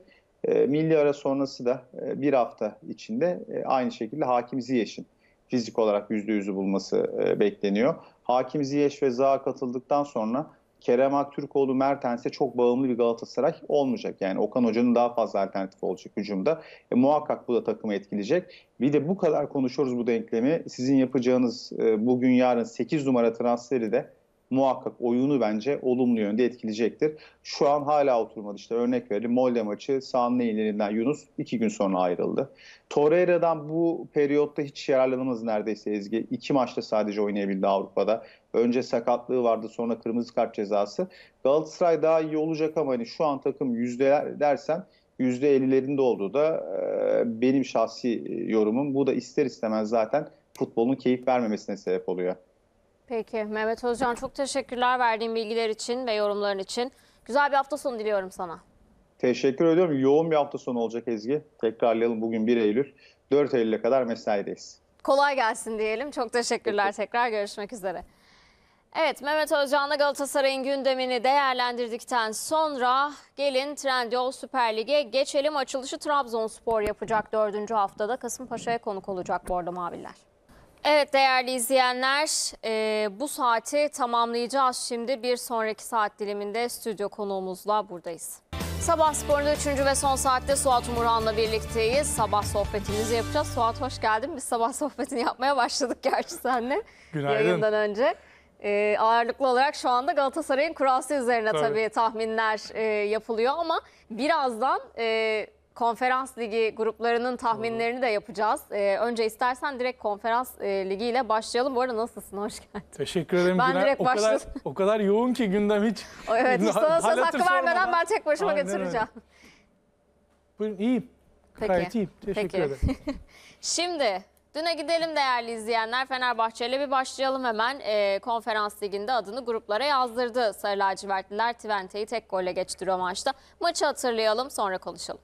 e, milli ara sonrası da e, bir hafta içinde e, aynı şekilde Hakim Ziyeş'in fizik olarak yüzde yüzü bulması bekleniyor. Hakim Ziyeş ve Zaha katıldıktan sonra Kerem Aktürkoğlu Mertens'e çok bağımlı bir Galatasaray olmayacak. Yani Okan Hoca'nın daha fazla alternatif olacak hücumda. E, muhakkak bu da takımı etkileyecek. Bir de bu kadar konuşuyoruz bu denklemi. Sizin yapacağınız e, bugün yarın 8 numara transferi de muhakkak oyunu bence olumlu yönde etkileyecektir. Şu an hala oturmadı. işte. örnek verelim Molde maçı sahne ellerinden Yunus iki gün sonra ayrıldı. Torreira'dan bu periyotta hiç yararlanamaz neredeyse Ezgi. İki maçta sadece oynayabildi Avrupa'da. Önce sakatlığı vardı sonra kırmızı kart cezası. Galatasaray daha iyi olacak ama hani şu an takım yüzde dersen %50'lerinde olduğu da benim şahsi yorumum. Bu da ister istemez zaten futbolun keyif vermemesine sebep oluyor. Peki Mehmet Özcan çok teşekkürler verdiğin bilgiler için ve yorumların için. Güzel bir hafta sonu diliyorum sana. Teşekkür ediyorum. Yoğun bir hafta sonu olacak Ezgi. Tekrarlayalım bugün 1 Eylül. 4 Eylül'e kadar mesaideyiz. Kolay gelsin diyelim. Çok teşekkürler. Teşekkür. Tekrar görüşmek üzere. Evet Mehmet Özcan'la Galatasaray'ın gündemini değerlendirdikten sonra gelin Trendyol Süper Lig'e geçelim. Açılışı Trabzonspor yapacak dördüncü haftada. Kasımpaşa'ya konuk olacak bu arada Maviler. Evet değerli izleyenler e, bu saati tamamlayacağız şimdi. Bir sonraki saat diliminde stüdyo konuğumuzla buradayız. Sabah sporunda 3. ve son saatte Suat Umurhan'la birlikteyiz. Sabah sohbetimizi yapacağız. Suat hoş geldin. Biz sabah sohbetini yapmaya başladık gerçi seninle. Günaydın. Yayından önce. E, ağırlıklı olarak şu anda Galatasaray'ın kurası üzerine tabii, tabii tahminler e, yapılıyor ama birazdan... E, Konferans Ligi gruplarının tahminlerini de yapacağız. Ee, önce istersen direkt Konferans e, Ligi ile başlayalım. Bu arada nasılsın? Hoş geldin. Teşekkür ederim. Ben Güler. direkt o başladım. kadar, o kadar yoğun ki gündem hiç. O evet hiç sana söz hakkı vermeden ben tek başıma Aynen götüreceğim. Buyurun iyiyim. Peki. Gayet iyiyim. Teşekkür Peki. ederim. Şimdi Düne gidelim değerli izleyenler. Fenerbahçe ile bir başlayalım hemen. E, konferans liginde adını gruplara yazdırdı. Sarı lacivertliler Twente'yi tek golle geçti maçta. Maçı hatırlayalım sonra konuşalım.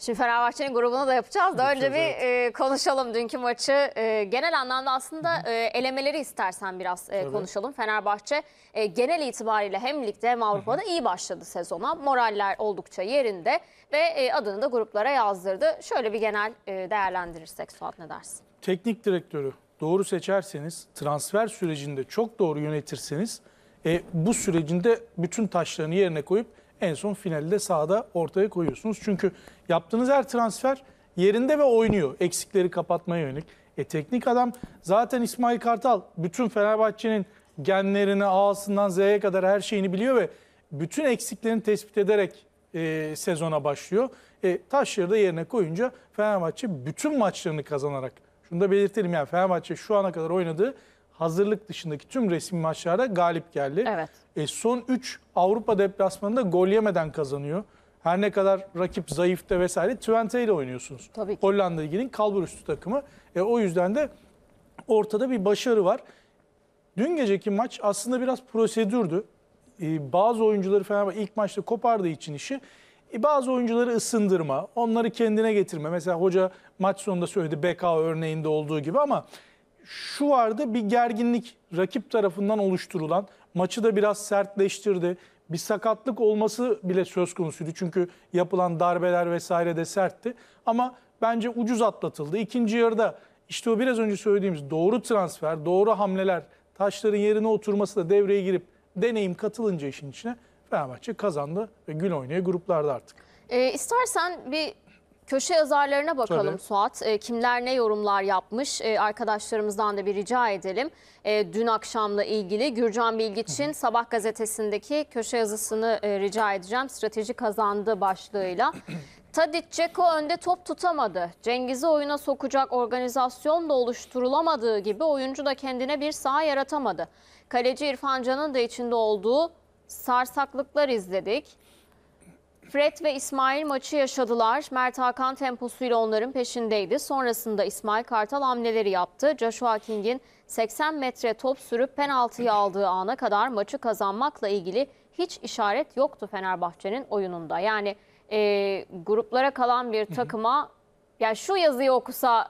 Şimdi Fenerbahçe'nin grubunu da yapacağız da önce bir e, konuşalım dünkü maçı. E, genel anlamda aslında Hı e, elemeleri istersen biraz e, konuşalım. Fenerbahçe e, genel itibariyle hem ligde hem Avrupa'da iyi başladı sezona. Moraller oldukça yerinde ve e, adını da gruplara yazdırdı. Şöyle bir genel e, değerlendirirsek Suat ne dersin? Teknik direktörü doğru seçerseniz, transfer sürecinde çok doğru yönetirseniz e, bu sürecinde bütün taşlarını yerine koyup en son finalde sahada ortaya koyuyorsunuz. Çünkü yaptığınız her transfer yerinde ve oynuyor. Eksikleri kapatmaya yönelik. E teknik adam zaten İsmail Kartal bütün Fenerbahçe'nin genlerini A'sından Z'ye kadar her şeyini biliyor ve bütün eksiklerini tespit ederek e, sezona başlıyor. E, Taşyer'i de yerine koyunca Fenerbahçe bütün maçlarını kazanarak şunu da belirtelim yani Fenerbahçe şu ana kadar oynadığı hazırlık dışındaki tüm resmi maçlarda galip geldi. Evet. E, son 3 Avrupa deplasmanında gol yemeden kazanıyor. Her ne kadar rakip zayıf zayıfta vesaire Twente ile oynuyorsunuz. Tabii ki. Hollanda Ligi'nin kalbur üstü takımı. E, o yüzden de ortada bir başarı var. Dün geceki maç aslında biraz prosedürdü. E, bazı oyuncuları falan ilk maçta kopardığı için işi e, bazı oyuncuları ısındırma, onları kendine getirme. Mesela hoca maç sonunda söyledi BK örneğinde olduğu gibi ama şu vardı bir gerginlik rakip tarafından oluşturulan. Maçı da biraz sertleştirdi. Bir sakatlık olması bile söz konusuydu. Çünkü yapılan darbeler vesaire de sertti. Ama bence ucuz atlatıldı. İkinci yarıda işte o biraz önce söylediğimiz doğru transfer, doğru hamleler, taşların yerine oturması da devreye girip deneyim katılınca işin içine Fenerbahçe kazandı ve gül oynaya gruplarda artık. E, istersen bir Köşe yazarlarına bakalım Tabii. Suat. E, kimler ne yorumlar yapmış e, arkadaşlarımızdan da bir rica edelim. E, dün akşamla ilgili Gürcan Bilgiç'in Hı Sabah gazetesindeki köşe yazısını e, rica edeceğim. Strateji kazandı başlığıyla. Tadic Ceko önde top tutamadı. Cengiz'i oyuna sokacak organizasyon da oluşturulamadığı gibi oyuncu da kendine bir saha yaratamadı. Kaleci İrfan Can'ın da içinde olduğu sarsaklıklar izledik. Fred ve İsmail maçı yaşadılar. Mert Hakan temposuyla onların peşindeydi. Sonrasında İsmail Kartal hamleleri yaptı. Joshua King'in 80 metre top sürüp penaltıyı aldığı ana kadar maçı kazanmakla ilgili hiç işaret yoktu Fenerbahçe'nin oyununda. Yani e, gruplara kalan bir takıma yani şu yazıyı okusa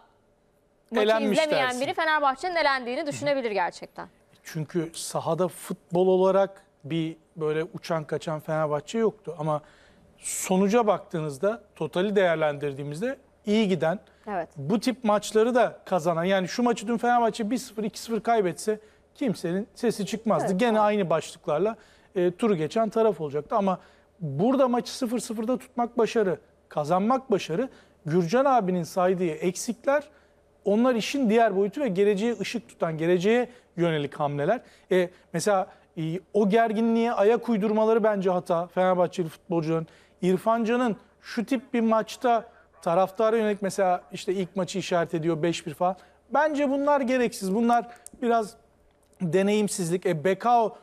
maçı Elenmiş izlemeyen dersin. biri Fenerbahçe'nin elendiğini düşünebilir gerçekten. Çünkü sahada futbol olarak bir böyle uçan kaçan Fenerbahçe yoktu ama sonuca baktığınızda totali değerlendirdiğimizde iyi giden evet. bu tip maçları da kazanan yani şu maçı dün Fenerbahçe 1-0 2-0 kaybetse kimsenin sesi çıkmazdı. Evet, Gene tamam. aynı başlıklarla e, turu geçen taraf olacaktı ama burada maçı 0-0'da tutmak başarı, kazanmak başarı. Gürcan abinin saydığı eksikler onlar işin diğer boyutu ve geleceğe ışık tutan, geleceğe yönelik hamleler. E, mesela e, o gerginliğe ayak uydurmaları bence hata Fenerbahçeli futbolcuların. İrfancan'ın şu tip bir maçta taraftara yönelik mesela işte ilk maçı işaret ediyor 5-1 falan. Bence bunlar gereksiz. Bunlar biraz deneyimsizlik. E Bekao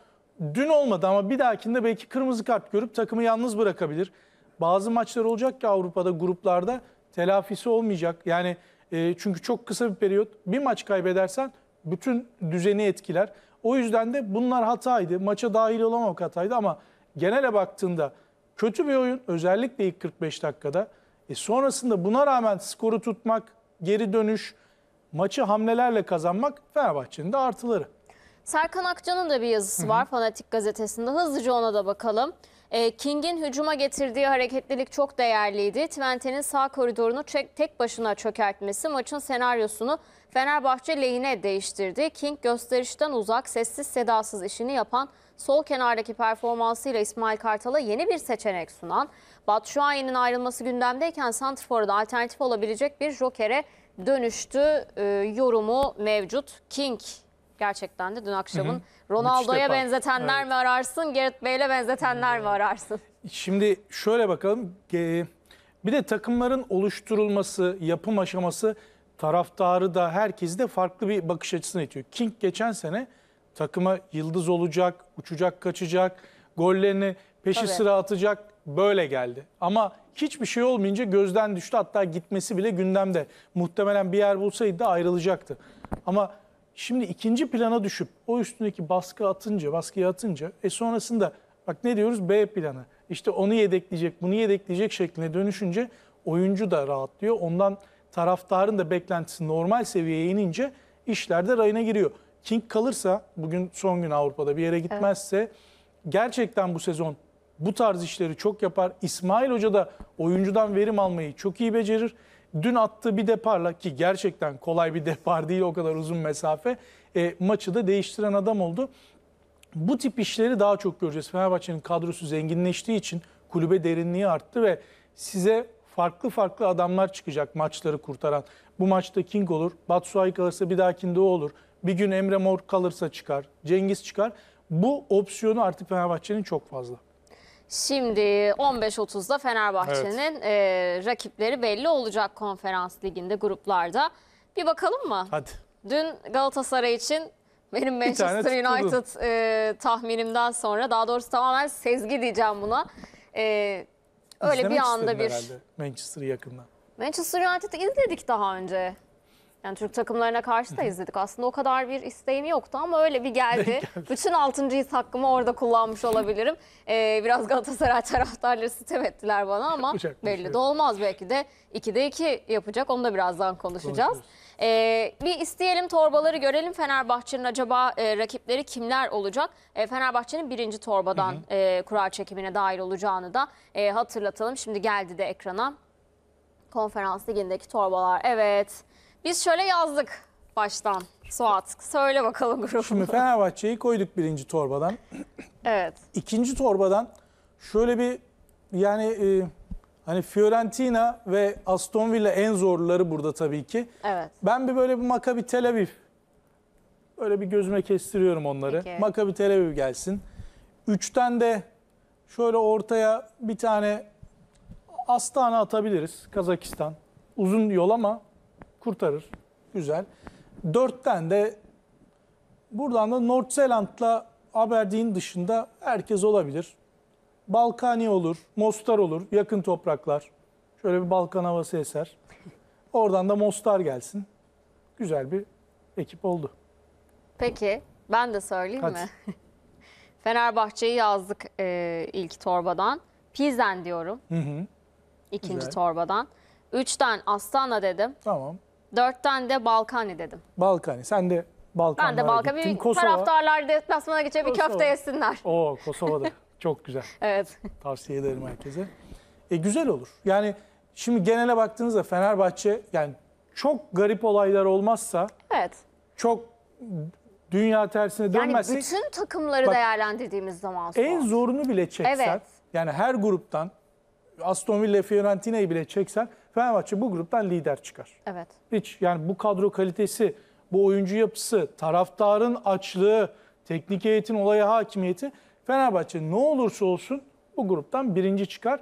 dün olmadı ama bir dahakinde belki kırmızı kart görüp takımı yalnız bırakabilir. Bazı maçlar olacak ki Avrupa'da gruplarda telafisi olmayacak. Yani e, çünkü çok kısa bir periyot. Bir maç kaybedersen bütün düzeni etkiler. O yüzden de bunlar hataydı. Maça dahil olamamak hataydı ama genele baktığında Kötü bir oyun özellikle ilk 45 dakikada. E sonrasında buna rağmen skoru tutmak, geri dönüş, maçı hamlelerle kazanmak Fenerbahçe'nin de artıları. Serkan Akcan'ın da bir yazısı Hı-hı. var Fanatik Gazetesi'nde. Hızlıca ona da bakalım. E, King'in hücuma getirdiği hareketlilik çok değerliydi. Twente'nin sağ koridorunu tek başına çökertmesi maçın senaryosunu Fenerbahçe lehine değiştirdi. King gösterişten uzak, sessiz sedasız işini yapan sol kenardaki performansıyla İsmail Kartal'a yeni bir seçenek sunan Batu Şuaye'nin ayrılması gündemdeyken Santrfor'a alternatif olabilecek bir jokere dönüştü e, yorumu mevcut. King gerçekten de dün akşamın Ronaldo'ya benzetenler evet. mi ararsın, Gareth Beyle benzetenler mi ararsın? Şimdi şöyle bakalım. Bir de takımların oluşturulması, yapım aşaması taraftarı da herkesi de farklı bir bakış açısına itiyor. King geçen sene takıma yıldız olacak, uçacak, kaçacak, gollerini peşi Tabii. sıra atacak böyle geldi. Ama hiçbir şey olmayınca gözden düştü hatta gitmesi bile gündemde. Muhtemelen bir yer bulsaydı ayrılacaktı. Ama şimdi ikinci plana düşüp o üstündeki baskı atınca, baskıyı atınca e sonrasında bak ne diyoruz B planı. İşte onu yedekleyecek, bunu yedekleyecek şekline dönüşünce oyuncu da rahatlıyor. Ondan taraftarın da beklentisi normal seviyeye inince işler de rayına giriyor. King kalırsa bugün son gün Avrupa'da bir yere gitmezse evet. gerçekten bu sezon bu tarz işleri çok yapar. İsmail Hoca da oyuncudan verim almayı çok iyi becerir. Dün attığı bir deparla ki gerçekten kolay bir depar değil o kadar uzun mesafe e, maçı da değiştiren adam oldu. Bu tip işleri daha çok göreceğiz. Fenerbahçe'nin kadrosu zenginleştiği için kulübe derinliği arttı ve size farklı farklı adamlar çıkacak maçları kurtaran. Bu maçta King olur, Batshuayi kalırsa bir dahakinde o olur. Bir gün Emre Mor kalırsa çıkar. Cengiz çıkar. Bu opsiyonu artık Fenerbahçe'nin çok fazla. Şimdi 15.30'da Fenerbahçe'nin e, rakipleri belli olacak konferans liginde gruplarda. Bir bakalım mı? Hadi. Dün Galatasaray için benim Manchester United e, tahminimden sonra daha doğrusu tamamen sezgi diyeceğim buna. E, öyle bir anda bir herhalde Manchester'ı yakından. Manchester United'ı izledik daha önce. Yani Türk takımlarına karşı da izledik. Aslında o kadar bir isteğim yoktu ama öyle bir geldi. Bütün altıncı his hakkımı orada kullanmış olabilirim. Ee, biraz Galatasaray taraftarları sitem ettiler bana ama Yapacak şey belli şey yok. de olmaz. Belki de 2'de 2 yapacak. Onu da birazdan konuşacağız. Ee, bir isteyelim torbaları görelim. Fenerbahçe'nin acaba e, rakipleri kimler olacak? E, Fenerbahçe'nin birinci torbadan e, kura çekimine dair olacağını da e, hatırlatalım. Şimdi geldi de ekrana. Konferans ligindeki torbalar. Evet. Biz şöyle yazdık baştan Suat. Söyle bakalım grubu. Şimdi Fenerbahçe'yi koyduk birinci torbadan. evet. İkinci torbadan şöyle bir yani e, hani Fiorentina ve Aston Villa en zorları burada tabii ki. Evet. Ben bir böyle bir Maccabi Tel Aviv Öyle bir gözüme kestiriyorum onları. Peki. Maccabi Tel Aviv gelsin. Üçten de şöyle ortaya bir tane Astana atabiliriz. Kazakistan. Uzun yol ama kurtarır. Güzel. Dörtten de buradan da North Zealand'la Aberdeen dışında herkes olabilir. Balkani olur, Mostar olur, yakın topraklar. Şöyle bir Balkan havası eser. Oradan da Mostar gelsin. Güzel bir ekip oldu. Peki ben de söyleyeyim Hadi. mi? Fenerbahçe'yi yazdık e, ilk torbadan. Pizen diyorum. Hı hı. İkinci Güzel. torbadan. Üçten Astana dedim. Tamam. Dörtten de Balkani dedim. Balkani. Sen de Balkanlara Ben de Balkan. gittin. Bir Kosova. taraftarlar deplasmana geçe bir köfte yesinler. Oo Kosova'da. Çok güzel. Evet. Tavsiye ederim herkese. E, güzel olur. Yani şimdi genele baktığınızda Fenerbahçe yani çok garip olaylar olmazsa Evet. çok dünya tersine Yani bütün takımları Bak, değerlendirdiğimiz zaman sonra. en zorunu bile çeksen Evet. yani her gruptan Aston Villa Fiorentina'yı bile çeksen Fenerbahçe bu gruptan lider çıkar. Evet. Hiç yani bu kadro kalitesi, bu oyuncu yapısı, taraftarın açlığı, teknik heyetin olaya hakimiyeti Fenerbahçe ne olursa olsun bu gruptan birinci çıkar.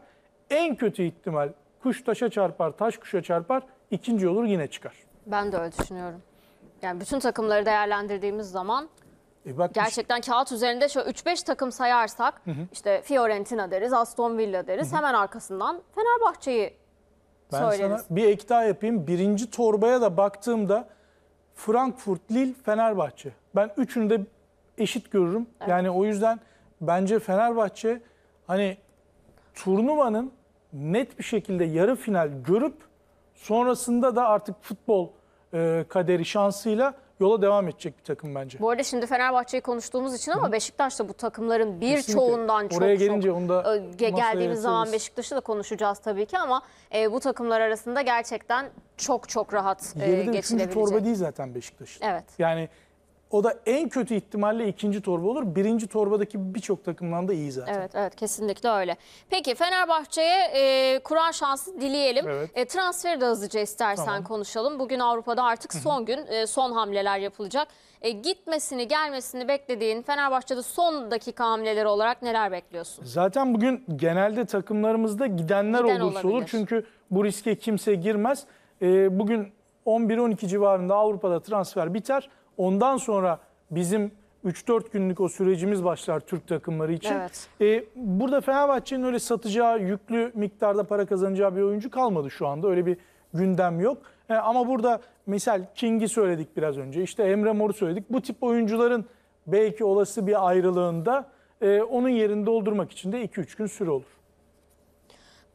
En kötü ihtimal kuş taşa çarpar, taş kuşa çarpar, ikinci olur yine çıkar. Ben de öyle düşünüyorum. Yani bütün takımları değerlendirdiğimiz zaman e bak, gerçekten işte, kağıt üzerinde şöyle 3-5 takım sayarsak hı hı. işte Fiorentina deriz, Aston Villa deriz. Hı hı. Hemen arkasından Fenerbahçe'yi ben Söyleriz. sana bir ek daha yapayım. Birinci torbaya da baktığımda Frankfurt, Lille, Fenerbahçe. Ben üçünü de eşit görürüm. Evet. Yani o yüzden bence Fenerbahçe hani turnuvanın net bir şekilde yarı final görüp sonrasında da artık futbol e, kaderi şansıyla yola devam edecek bir takım bence. Bu arada şimdi Fenerbahçe'yi konuştuğumuz için ama Beşiktaş da bu takımların birçoğundan çok Oraya gelince çok onda e, geldiğimiz zaman Beşiktaş'ı da konuşacağız tabii ki ama e, bu takımlar arasında gerçekten çok çok rahat e, Geride geçilebilecek. Geride torba değil zaten Beşiktaş. Evet. Yani o da en kötü ihtimalle ikinci torba olur. Birinci torbadaki birçok takımdan da iyi zaten. Evet, evet kesinlikle öyle. Peki Fenerbahçe'ye e, Kur'an şansı dileyelim. Evet. E, transferi de hızlıca istersen tamam. konuşalım. Bugün Avrupa'da artık son gün e, son hamleler yapılacak. E, gitmesini gelmesini beklediğin Fenerbahçe'de son dakika hamleleri olarak neler bekliyorsun? Zaten bugün genelde takımlarımızda gidenler Giden olursa olabilir. olur. Çünkü bu riske kimse girmez. E, bugün 11-12 civarında Avrupa'da transfer biter. Ondan sonra bizim 3-4 günlük o sürecimiz başlar Türk takımları için. Evet. E, burada Fenerbahçe'nin öyle satacağı, yüklü miktarda para kazanacağı bir oyuncu kalmadı şu anda. Öyle bir gündem yok. E, ama burada mesela King'i söyledik biraz önce. İşte Emre Mor'u söyledik. Bu tip oyuncuların belki olası bir ayrılığında e, onun yerini doldurmak için de 2-3 gün süre olur.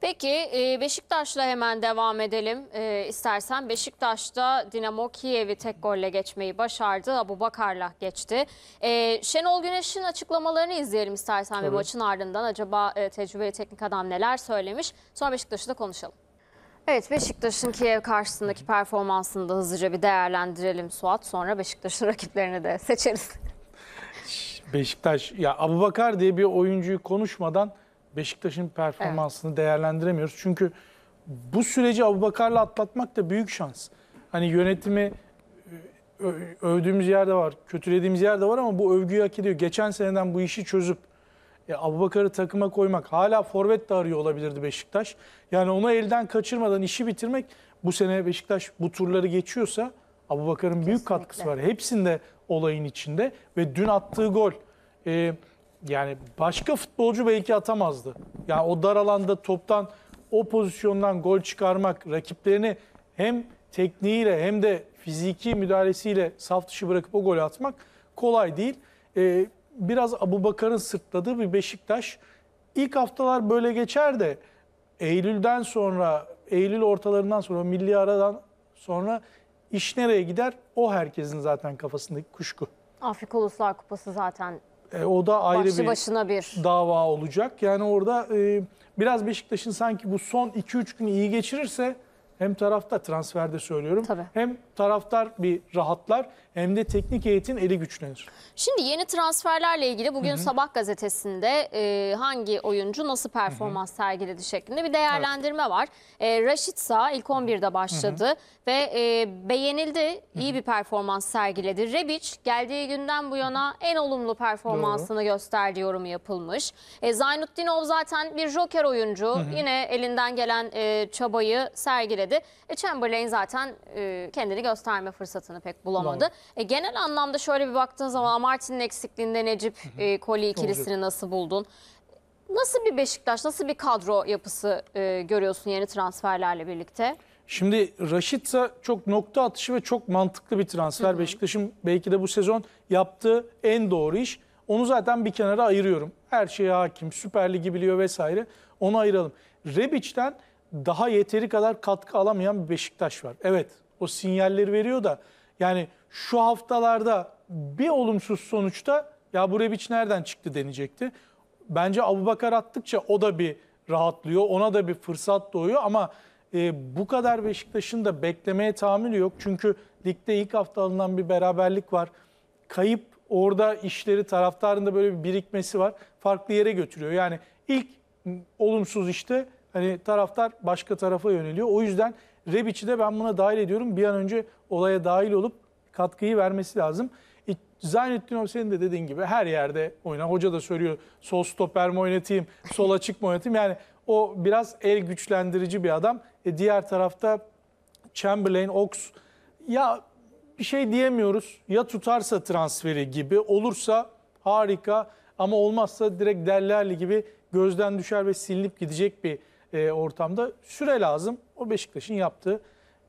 Peki e, Beşiktaş'la hemen devam edelim e, istersen. Beşiktaş'ta Dinamo Kiev'i tek golle geçmeyi başardı. Abu Bakar'la geçti. E, Şenol Güneş'in açıklamalarını izleyelim istersen Tabii. bir maçın ardından. Acaba e, tecrübeli teknik adam neler söylemiş? Sonra Beşiktaş'ı da konuşalım. Evet Beşiktaş'ın Kiev karşısındaki performansını da hızlıca bir değerlendirelim Suat. Sonra Beşiktaş'ın rakiplerini de seçeriz. Beşiktaş ya Abu Bakar diye bir oyuncuyu konuşmadan Beşiktaş'ın performansını değerlendiremiyoruz. Çünkü bu süreci Abubakar'la atlatmak da büyük şans. Hani yönetimi e, övdüğümüz yerde var, kötülediğimiz yerde var ama bu övgüyü hak ediyor. Geçen seneden bu işi çözüp e, Abubakar'ı takıma koymak, hala forvet de arıyor olabilirdi Beşiktaş. Yani onu elden kaçırmadan işi bitirmek bu sene Beşiktaş bu turları geçiyorsa Abubakar'ın büyük katkısı var. Hepsinde olayın içinde ve dün attığı gol. E, yani başka futbolcu belki atamazdı. Yani o dar alanda toptan o pozisyondan gol çıkarmak rakiplerini hem tekniğiyle hem de fiziki müdahalesiyle saf dışı bırakıp o golü atmak kolay değil. Ee, biraz Abu Bakar'ın sırtladığı bir Beşiktaş. İlk haftalar böyle geçer de Eylül'den sonra, Eylül ortalarından sonra, milli aradan sonra iş nereye gider? O herkesin zaten kafasındaki kuşku. Afrika Uluslar Kupası zaten e, o da ayrı Başlı bir başına bir dava olacak. Yani orada e, biraz Beşiktaş'ın sanki bu son 2-3 günü iyi geçirirse hem tarafta transferde söylüyorum Tabii. hem taraftar bir rahatlar hem de teknik heyetin eli güçlenir. Şimdi yeni transferlerle ilgili bugün Hı -hı. Sabah gazetesinde e, hangi oyuncu nasıl performans Hı -hı. sergiledi şeklinde bir değerlendirme evet. var. E, Raşit Sağ ilk 11'de başladı Hı -hı. ve e, beğenildi, Hı -hı. iyi bir performans sergiledi. Rebic geldiği günden bu yana en olumlu performansını Doğru. gösterdi yorumu yapılmış. E, Zaynutdinov zaten bir joker oyuncu. Hı -hı. Yine elinden gelen e, çabayı sergiledi. E, Chamberlain zaten e, kendini gösterme fırsatını pek bulamadı. Doğru. E, genel anlamda şöyle bir baktığın zaman Martin'in eksikliğinde Necip e, Koli ikilisini nasıl buldun? Nasıl bir Beşiktaş, nasıl bir kadro yapısı e, görüyorsun yeni transferlerle birlikte? Şimdi Raşitsa çok nokta atışı ve çok mantıklı bir transfer. Beşiktaş'ın belki de bu sezon yaptığı en doğru iş. Onu zaten bir kenara ayırıyorum. Her şeye hakim, Süper Ligi biliyor vesaire. Onu ayıralım. Rebiç'ten daha yeteri kadar katkı alamayan bir Beşiktaş var. Evet o sinyalleri veriyor da yani şu haftalarda bir olumsuz sonuçta ya bu Rebic nereden çıktı denecekti. Bence Abubakar attıkça o da bir rahatlıyor. Ona da bir fırsat doğuyor ama e, bu kadar Beşiktaş'ın da beklemeye tahammülü yok. Çünkü ligde ilk hafta alınan bir beraberlik var. Kayıp orada işleri taraftarında böyle bir birikmesi var. Farklı yere götürüyor. Yani ilk olumsuz işte hani taraftar başka tarafa yöneliyor. O yüzden Rebic'i de ben buna dahil ediyorum. Bir an önce olaya dahil olup katkıyı vermesi lazım. E, Zaynettin Hocam senin de dediğin gibi her yerde oyna. Hoca da söylüyor sol stoper mi oynatayım, sol açık mı oynatayım? Yani o biraz el güçlendirici bir adam. E, diğer tarafta Chamberlain, Ox ya bir şey diyemiyoruz. Ya tutarsa transferi gibi olursa harika ama olmazsa direkt Dellerli gibi gözden düşer ve silinip gidecek bir e, ortamda süre lazım. O Beşiktaş'ın yaptığı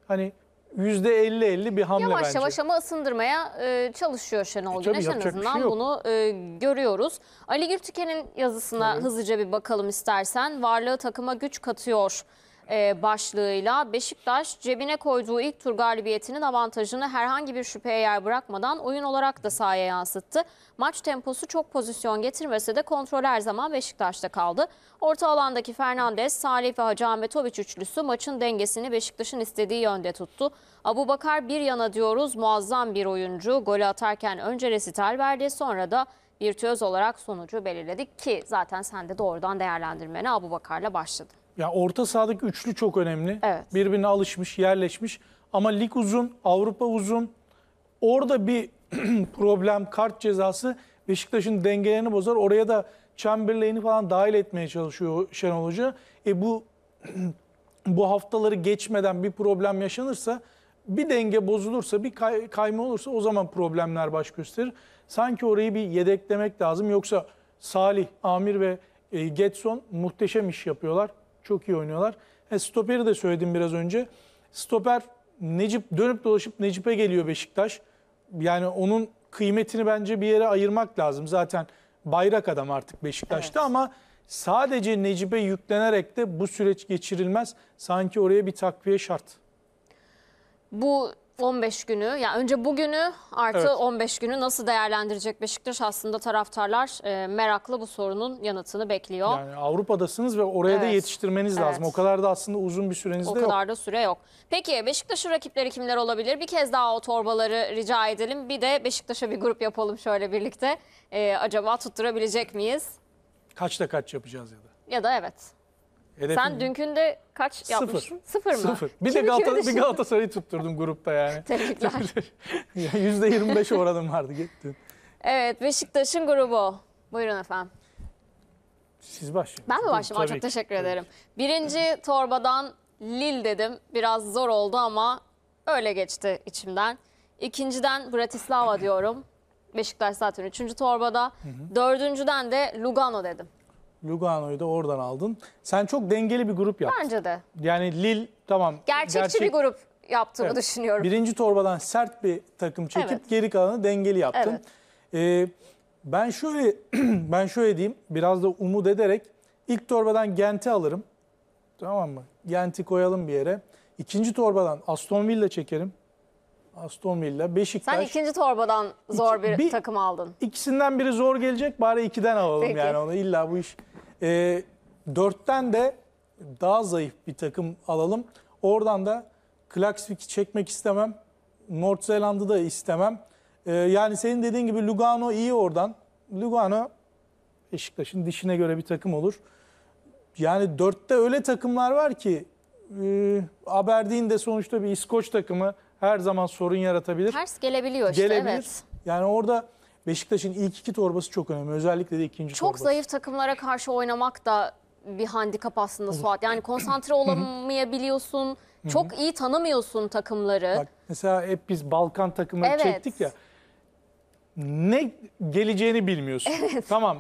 hani %50-50 bir hamle yavaş bence. Yavaş yavaş ama ısındırmaya e, çalışıyor Şenol e, Güneş. En azından şey yok. bunu e, görüyoruz. Ali Gürtüken'in yazısına tabii. hızlıca bir bakalım istersen. Varlığı takıma güç katıyor e, başlığıyla Beşiktaş cebine koyduğu ilk tur galibiyetinin avantajını herhangi bir şüpheye yer bırakmadan oyun olarak da sahaya yansıttı. Maç temposu çok pozisyon getirmese de kontrol her zaman Beşiktaş'ta kaldı. Orta alandaki Fernandez, Salih ve Hacı Ahmetoviç üçlüsü maçın dengesini Beşiktaş'ın istediği yönde tuttu. Abu Bakar bir yana diyoruz muazzam bir oyuncu. Golü atarken önce resital verdi sonra da virtüöz olarak sonucu belirledik ki zaten sen de doğrudan değerlendirmene Abu Bakar'la başladın. Yani orta sahadaki üçlü çok önemli. Evet. Birbirine alışmış, yerleşmiş. Ama lig uzun, Avrupa uzun. Orada bir problem, kart cezası Beşiktaş'ın dengelerini bozar. Oraya da Chamberlain'i falan dahil etmeye çalışıyor Şenol Hoca. E bu bu haftaları geçmeden bir problem yaşanırsa, bir denge bozulursa, bir kay, kayma olursa o zaman problemler baş gösterir. Sanki orayı bir yedeklemek lazım. Yoksa Salih, Amir ve e, Getson muhteşem iş yapıyorlar. Çok iyi oynuyorlar. E, stoperi de söyledim biraz önce. Stoper Necip dönüp dolaşıp Necip'e geliyor Beşiktaş. Yani onun kıymetini bence bir yere ayırmak lazım. Zaten bayrak adam artık Beşiktaş'ta evet. ama sadece Necip'e yüklenerek de bu süreç geçirilmez. Sanki oraya bir takviye şart. Bu 15 günü yani önce bugünü artı evet. 15 günü nasıl değerlendirecek Beşiktaş aslında taraftarlar e, merakla bu sorunun yanıtını bekliyor. Yani Avrupa'dasınız ve oraya evet. da yetiştirmeniz evet. lazım. O kadar da aslında uzun bir süreniz o de yok. O kadar da süre yok. Peki Beşiktaş'ın rakipleri kimler olabilir? Bir kez daha o torbaları rica edelim. Bir de Beşiktaş'a bir grup yapalım şöyle birlikte. E, acaba tutturabilecek miyiz? Kaçta kaç yapacağız ya da? Ya da evet. Hedefim Sen dünkünde kaç yapmıştın? Sıfır, Sıfır mı? Sıfır. Bir de Galata, bir Galatasaray'ı tutturdum grupta yani. Tebrikler. beş oranım vardı gitti. Evet Beşiktaş'ın grubu. Buyurun efendim. Siz başlayın. Ben mi başlayayım? Çok teşekkür tabii ederim. Birinci torbadan Lil dedim. Biraz zor oldu ama öyle geçti içimden. İkinciden Bratislava diyorum. Beşiktaş zaten üçüncü torbada. Dördüncüden de Lugano dedim. Lugano'yu da oradan aldın. Sen çok dengeli bir grup yaptın. Bence de. Yani lil tamam. Gerçekçi gerçek... bir grup yaptığımı evet. düşünüyorum. Birinci torbadan sert bir takım çekip evet. geri kalanı dengeli yaptın. Evet. Ee, ben şöyle ben şöyle diyeyim biraz da umut ederek ilk torbadan Gent'i alırım. Tamam mı? Gent'i koyalım bir yere. İkinci torbadan Aston Villa çekerim. Aston Villa, Beşiktaş. Sen ikinci torbadan zor bir, bir takım aldın. İkisinden biri zor gelecek bari ikiden alalım Peki. yani onu illa bu iş e, dörtten de daha zayıf bir takım alalım. Oradan da Klaksvik'i çekmek istemem. North Zeland'ı da istemem. E, yani senin dediğin gibi Lugano iyi oradan. Lugano Beşiktaş'ın dişine göre bir takım olur. Yani dörtte öyle takımlar var ki e, Aberdeen de sonuçta bir İskoç takımı her zaman sorun yaratabilir. Ters gelebiliyor işte gelebilir. evet. Yani orada Beşiktaş'ın ilk iki torbası çok önemli. Özellikle de ikinci Çok torbası. zayıf takımlara karşı oynamak da bir handikap aslında Olur. Suat. Yani konsantre olamayabiliyorsun. çok iyi tanımıyorsun takımları. Bak, mesela hep biz Balkan takımları evet. çektik ya. Ne geleceğini bilmiyorsun. Evet. Tamam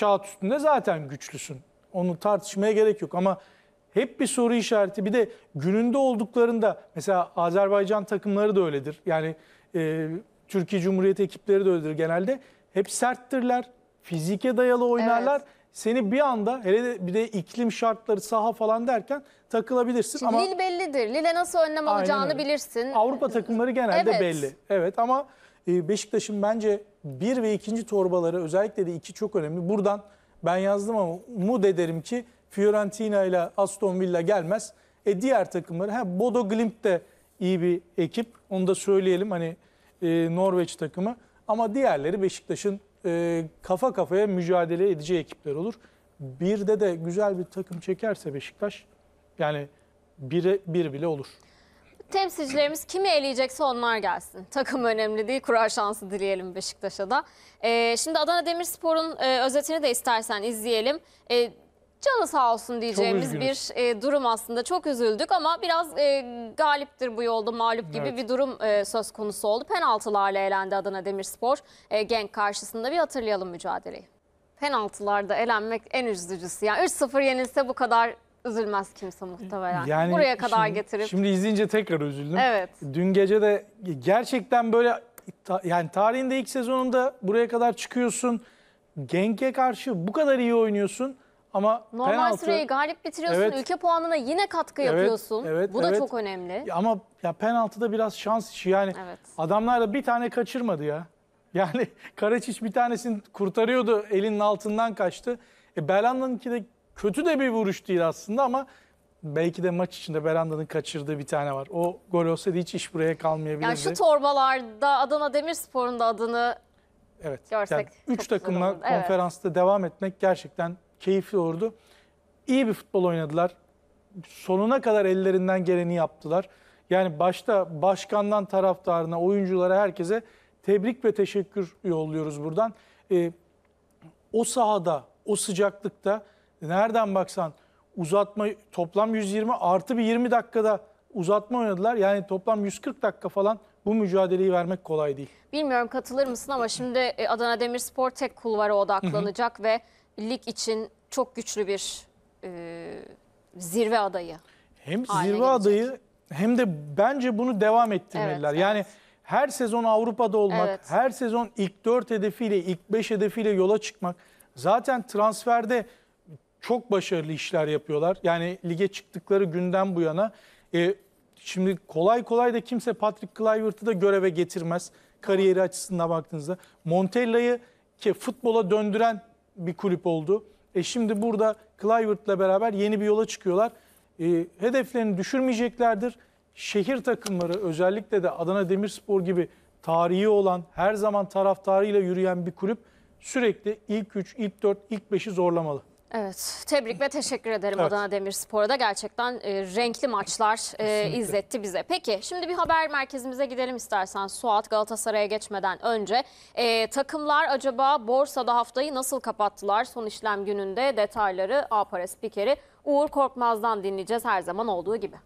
kağıt üstünde zaten güçlüsün. Onu tartışmaya gerek yok ama hep bir soru işareti. Bir de gününde olduklarında mesela Azerbaycan takımları da öyledir. Yani e, Türkiye Cumhuriyeti ekipleri de öyledir genelde. Hep serttirler, fizike dayalı oynarlar. Evet. Seni bir anda hele de bir de iklim şartları, saha falan derken takılabilirsin. Şimdi ama Lille bellidir. Lille nasıl önlem alacağını bilirsin. Avrupa takımları genelde evet. belli. Evet ama e, Beşiktaş'ın bence bir ve ikinci torbaları özellikle de iki çok önemli. Buradan ben yazdım ama umut ederim ki Fiorentina ile Aston Villa gelmez. E diğer takımları ha Bodo Glimt de iyi bir ekip. Onu da söyleyelim. Hani e, Norveç takımı. Ama diğerleri Beşiktaş'ın e, kafa kafaya mücadele edeceği ekipler olur. Birde de güzel bir takım çekerse Beşiktaş yani biri bir bile olur. Temsilcilerimiz kimi eleyecekse onlar gelsin. Takım önemli değil, kurar şansı dileyelim Beşiktaş'a da. Ee, şimdi Adana Demirspor'un e, özetini de istersen izleyelim. E, canı sağ olsun diyeceğimiz bir e, durum aslında. Çok üzüldük ama biraz e, galiptir bu yolda mağlup gibi evet. bir durum e, söz konusu oldu. Penaltılarla elendi Adana Demirspor. E, Genk karşısında bir hatırlayalım mücadeleyi. Penaltılarda elenmek en üzücüsü. Yani 3-0 yenilse bu kadar üzülmez kimse muhtemelen. Yani Buraya kadar şimdi, getirip. Şimdi izleyince tekrar üzüldüm. Evet. Dün gece de gerçekten böyle yani tarihinde ilk sezonunda buraya kadar çıkıyorsun. Genk'e karşı bu kadar iyi oynuyorsun. Ama Normal penaltı, süreyi galip bitiriyorsun. Evet, ülke puanına yine katkı evet, yapıyorsun. Evet, Bu da evet. çok önemli. ama ya penaltıda biraz şans işi. Yani evet. adamlar da bir tane kaçırmadı ya. Yani Karaçiç bir tanesini kurtarıyordu. Elinin altından kaçtı. E, Berlanda'nınki de kötü de bir vuruş değil aslında ama belki de maç içinde Beranda'nın kaçırdığı bir tane var. O gol olsaydı hiç iş buraya kalmayabilirdi. Yani şu torbalarda Adana Demirspor'un da adını evet. görsek. Yani üç takımla konferansta evet. devam etmek gerçekten keyifli ordu. İyi bir futbol oynadılar. Sonuna kadar ellerinden geleni yaptılar. Yani başta başkandan taraftarına, oyunculara, herkese tebrik ve teşekkür yolluyoruz buradan. E, o sahada, o sıcaklıkta nereden baksan uzatma toplam 120 artı bir 20 dakikada uzatma oynadılar. Yani toplam 140 dakika falan bu mücadeleyi vermek kolay değil. Bilmiyorum katılır mısın ama şimdi e, Adana Demirspor tek kulvara odaklanacak ve lig için çok güçlü bir e, zirve adayı. Hem zirve gelecek. adayı hem de bence bunu devam ettirmeliler. Evet, yani evet. her sezon Avrupa'da olmak, Evet. her sezon ilk 4 hedefiyle, ilk 5 hedefiyle yola çıkmak. Zaten transferde çok başarılı işler yapıyorlar. Yani lige çıktıkları günden bu yana. E, şimdi kolay kolay da kimse Patrick Kluivert'ı da göreve getirmez. Kariyeri açısından baktığınızda. Montella'yı ki futbola döndüren bir kulüp oldu. E şimdi burada Clivert'la beraber yeni bir yola çıkıyorlar. E, hedeflerini düşürmeyeceklerdir. Şehir takımları özellikle de Adana Demirspor gibi tarihi olan, her zaman taraftarıyla yürüyen bir kulüp sürekli ilk 3, ilk 4, ilk 5'i zorlamalı. Evet, tebrik ve teşekkür ederim evet. Adana Demirspor'a da gerçekten e, renkli maçlar e, izletti bize. Peki, şimdi bir haber merkezimize gidelim istersen Suat Galatasaray'a geçmeden önce. E, takımlar acaba borsada haftayı nasıl kapattılar? Son işlem gününde detayları Apara spikeri Uğur Korkmaz'dan dinleyeceğiz her zaman olduğu gibi.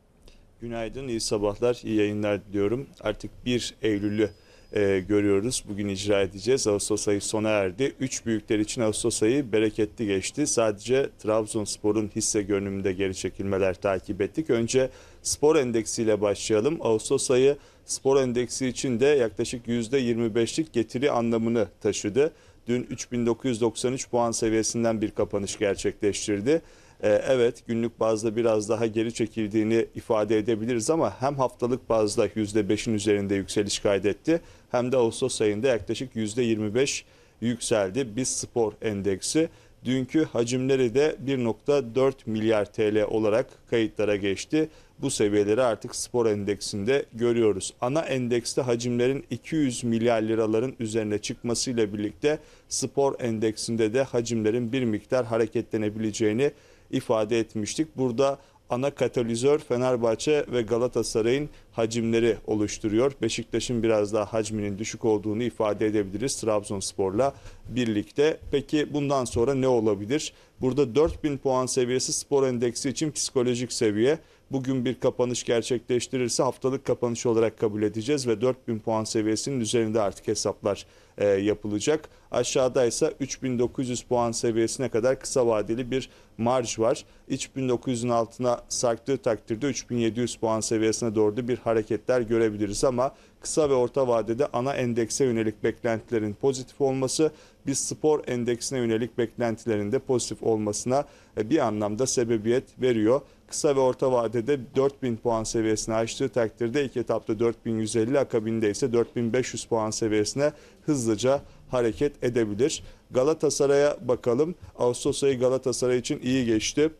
Günaydın, iyi sabahlar, iyi yayınlar diliyorum. Artık 1 Eylül'ü e, görüyoruz. Bugün icra edeceğiz. Ağustos ayı sona erdi. Üç büyükler için Ağustos ayı bereketli geçti. Sadece Trabzonspor'un hisse görünümünde geri çekilmeler takip ettik. Önce spor endeksiyle başlayalım. Ağustos ayı spor endeksi için de yaklaşık %25'lik getiri anlamını taşıdı. Dün 3993 puan seviyesinden bir kapanış gerçekleştirdi. Ee, evet günlük bazda biraz daha geri çekildiğini ifade edebiliriz ama hem haftalık bazda %5'in üzerinde yükseliş kaydetti hem de Ağustos ayında yaklaşık %25 yükseldi. Biz spor endeksi dünkü hacimleri de 1.4 milyar TL olarak kayıtlara geçti. Bu seviyeleri artık spor endeksinde görüyoruz. Ana endekste hacimlerin 200 milyar liraların üzerine çıkmasıyla birlikte spor endeksinde de hacimlerin bir miktar hareketlenebileceğini ifade etmiştik. Burada ana katalizör Fenerbahçe ve Galatasaray'ın hacimleri oluşturuyor. Beşiktaş'ın biraz daha hacminin düşük olduğunu ifade edebiliriz Trabzonspor'la birlikte. Peki bundan sonra ne olabilir? Burada 4000 puan seviyesi spor endeksi için psikolojik seviye. Bugün bir kapanış gerçekleştirirse haftalık kapanış olarak kabul edeceğiz ve 4000 puan seviyesinin üzerinde artık hesaplar e, yapılacak. Aşağıda ise 3900 puan seviyesine kadar kısa vadeli bir marj var. 3900'ün altına sarktığı takdirde 3700 puan seviyesine doğru da bir hareketler görebiliriz ama kısa ve orta vadede ana endekse yönelik beklentilerin pozitif olması biz spor endeksine yönelik beklentilerin de pozitif olmasına e, bir anlamda sebebiyet veriyor kısa ve orta vadede 4000 puan seviyesine açtığı takdirde ilk etapta 4150 akabinde ise 4500 puan seviyesine hızlıca hareket edebilir. Galatasaray'a bakalım. Ağustos ayı Galatasaray için iyi geçti.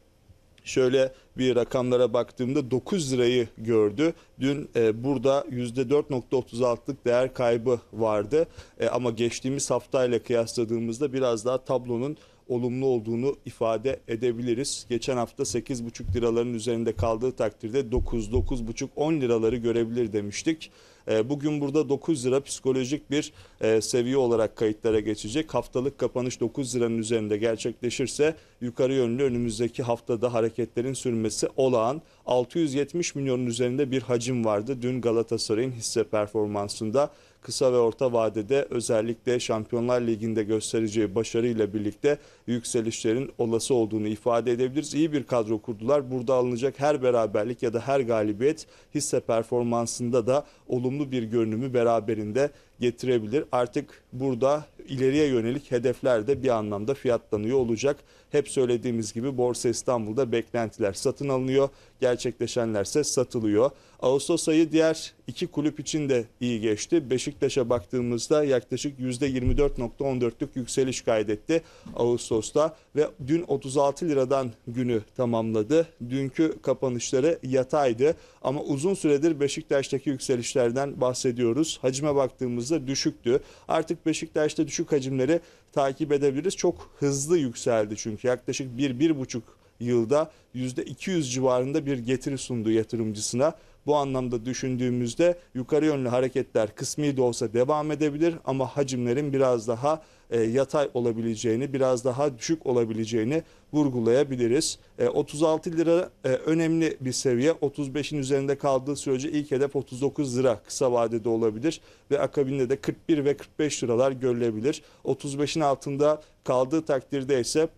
Şöyle bir rakamlara baktığımda 9 lirayı gördü. Dün e, burada %4.36'lık değer kaybı vardı. E, ama geçtiğimiz haftayla kıyasladığımızda biraz daha tablonun olumlu olduğunu ifade edebiliriz. Geçen hafta 8,5 liraların üzerinde kaldığı takdirde 9, 9,5, 10 liraları görebilir demiştik. Ee, bugün burada 9 lira psikolojik bir e, seviye olarak kayıtlara geçecek. Haftalık kapanış 9 liranın üzerinde gerçekleşirse yukarı yönlü önümüzdeki haftada hareketlerin sürmesi olağan. 670 milyonun üzerinde bir hacim vardı dün Galatasaray'ın hisse performansında kısa ve orta vadede özellikle Şampiyonlar Ligi'nde göstereceği başarıyla birlikte yükselişlerin olası olduğunu ifade edebiliriz. İyi bir kadro kurdular. Burada alınacak her beraberlik ya da her galibiyet hisse performansında da olumlu bir görünümü beraberinde getirebilir. Artık burada ileriye yönelik hedefler de bir anlamda fiyatlanıyor olacak. Hep söylediğimiz gibi Borsa İstanbul'da beklentiler satın alınıyor, gerçekleşenlerse satılıyor. Ağustos ayı diğer iki kulüp için de iyi geçti. Beşiktaş'a baktığımızda yaklaşık %24.14'lük yükseliş kaydetti Ağustos'ta ve dün 36 liradan günü tamamladı. Dünkü kapanışları yataydı ama uzun süredir Beşiktaş'taki yükselişlerden bahsediyoruz. Hacime baktığımızda baktığımızda düşüktü. Artık Beşiktaş'ta düşük hacimleri takip edebiliriz. Çok hızlı yükseldi çünkü yaklaşık 1-1,5 yılda %200 civarında bir getiri sundu yatırımcısına. Bu anlamda düşündüğümüzde yukarı yönlü hareketler kısmi de olsa devam edebilir ama hacimlerin biraz daha e, yatay olabileceğini, biraz daha düşük olabileceğini vurgulayabiliriz. E, 36 lira e, önemli bir seviye. 35'in üzerinde kaldığı sürece ilk hedef 39 lira kısa vadede olabilir ve akabinde de 41 ve 45 liralar görülebilir. 35'in altında kaldığı takdirde ise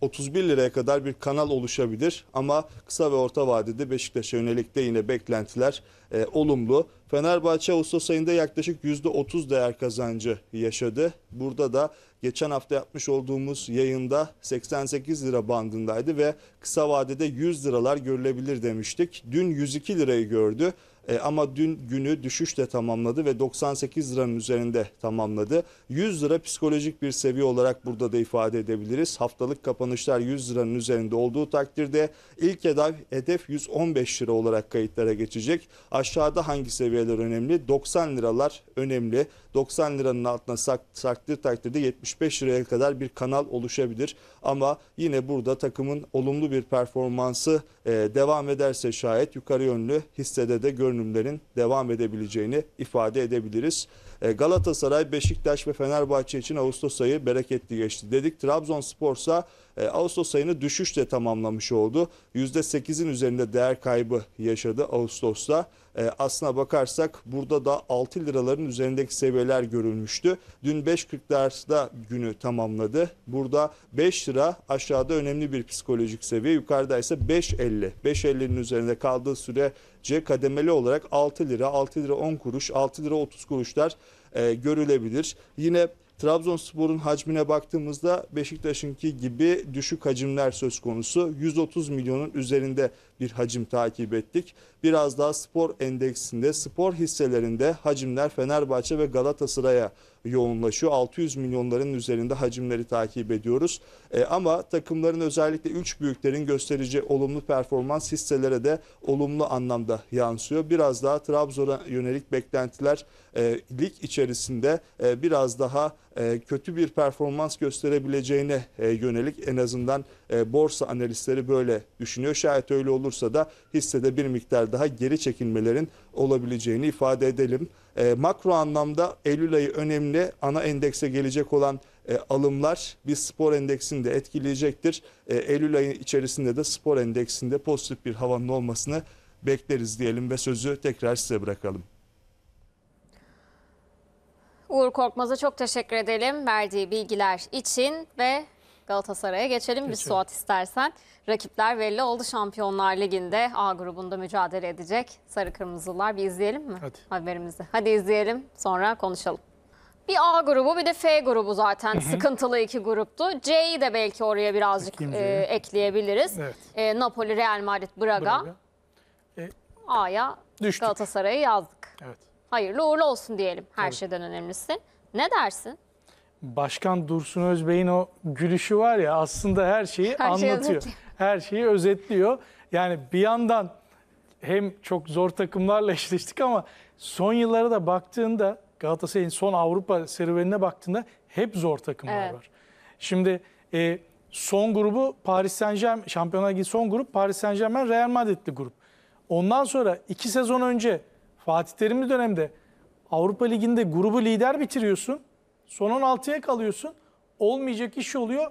31 liraya kadar bir kanal oluşabilir ama kısa ve orta vadede Beşiktaş'a yönelik de yine beklentiler e, olumlu. Fenerbahçe Ağustos ayında yaklaşık %30 değer kazancı yaşadı. Burada da geçen hafta yapmış olduğumuz yayında 88 lira bandındaydı ve kısa vadede 100 liralar görülebilir demiştik. Dün 102 lirayı gördü. E, ama dün günü düşüşle tamamladı ve 98 liranın üzerinde tamamladı. 100 lira psikolojik bir seviye olarak burada da ifade edebiliriz. Haftalık kapanışlar 100 liranın üzerinde olduğu takdirde ilk hedef, hedef 115 lira olarak kayıtlara geçecek. Aşağıda hangi seviyeler önemli? 90 liralar önemli. 90 liranın altına saktır saktığı takdirde 75 liraya kadar bir kanal oluşabilir. Ama yine burada takımın olumlu bir performansı e, devam ederse şayet yukarı yönlü hissede de görünümlerin devam edebileceğini ifade edebiliriz. E, Galatasaray, Beşiktaş ve Fenerbahçe için Ağustos ayı bereketli geçti dedik. Trabzonsporsa e, Ağustos ayını düşüşle tamamlamış oldu. %8'in üzerinde değer kaybı yaşadı Ağustos'ta. E, aslına bakarsak burada da 6 liraların üzerindeki seviyeler görülmüştü. Dün 5.40'larda günü tamamladı. Burada 5 lira aşağıda önemli bir psikolojik seviye. Yukarıda ise 5.50. 5.50'nin üzerinde kaldığı süre C kademeli olarak 6 lira, 6 lira 10 kuruş, 6 lira 30 kuruşlar e, görülebilir. Yine Trabzonspor'un hacmine baktığımızda Beşiktaş'ınki gibi düşük hacimler söz konusu. 130 milyonun üzerinde bir hacim takip ettik. Biraz daha spor endeksinde, spor hisselerinde hacimler Fenerbahçe ve Galatasaray'a yoğunlaşıyor. 600 milyonların üzerinde hacimleri takip ediyoruz. E, ama takımların özellikle 3 büyüklerin gösterici olumlu performans hisselere de olumlu anlamda yansıyor. Biraz daha Trabzon'a yönelik beklentiler e, lig içerisinde e, biraz daha e, kötü bir performans gösterebileceğine e, yönelik en azından e, borsa analistleri böyle düşünüyor. Şayet öyle olursa da hissede bir miktar daha geri çekilmelerin olabileceğini ifade edelim. Makro anlamda Eylül ayı önemli ana endekse gelecek olan alımlar bir spor endeksini de etkileyecektir. Eylül ayı içerisinde de spor endeksinde pozitif bir havanın olmasını bekleriz diyelim ve sözü tekrar size bırakalım. Uğur Korkmaz'a çok teşekkür edelim verdiği bilgiler için ve Galatasaray'a geçelim, geçelim. bir Suat istersen. Rakipler belli oldu Şampiyonlar Ligi'nde A grubunda mücadele edecek Sarı Kırmızılar. Bir izleyelim mi Hadi. haberimizi? Hadi izleyelim sonra konuşalım. Bir A grubu bir de F grubu zaten hı hı. sıkıntılı iki gruptu. C'yi de belki oraya birazcık e, ekleyebiliriz. Evet. E, Napoli, Real Madrid, Braga. Braga. E, A'ya Galatasaray'ı yazdık. Evet hayırlı uğurlu olsun diyelim her Tabii. şeyden önemlisi. Ne dersin? Başkan Dursun Özbey'in o gülüşü var ya aslında her şeyi her anlatıyor. Şeyi her şeyi özetliyor. Yani bir yandan hem çok zor takımlarla eşleştik ama son yıllara da baktığında Galatasaray'ın son Avrupa serüvenine baktığında hep zor takımlar evet. var. Şimdi e, son grubu Paris Saint-Germain, Şampiyonlar Ligi son grup Paris Saint-Germain Real Madrid'li grup. Ondan sonra iki sezon önce Fatih Terimli dönemde Avrupa Ligi'nde grubu lider bitiriyorsun. Son 16'ya kalıyorsun. Olmayacak iş oluyor.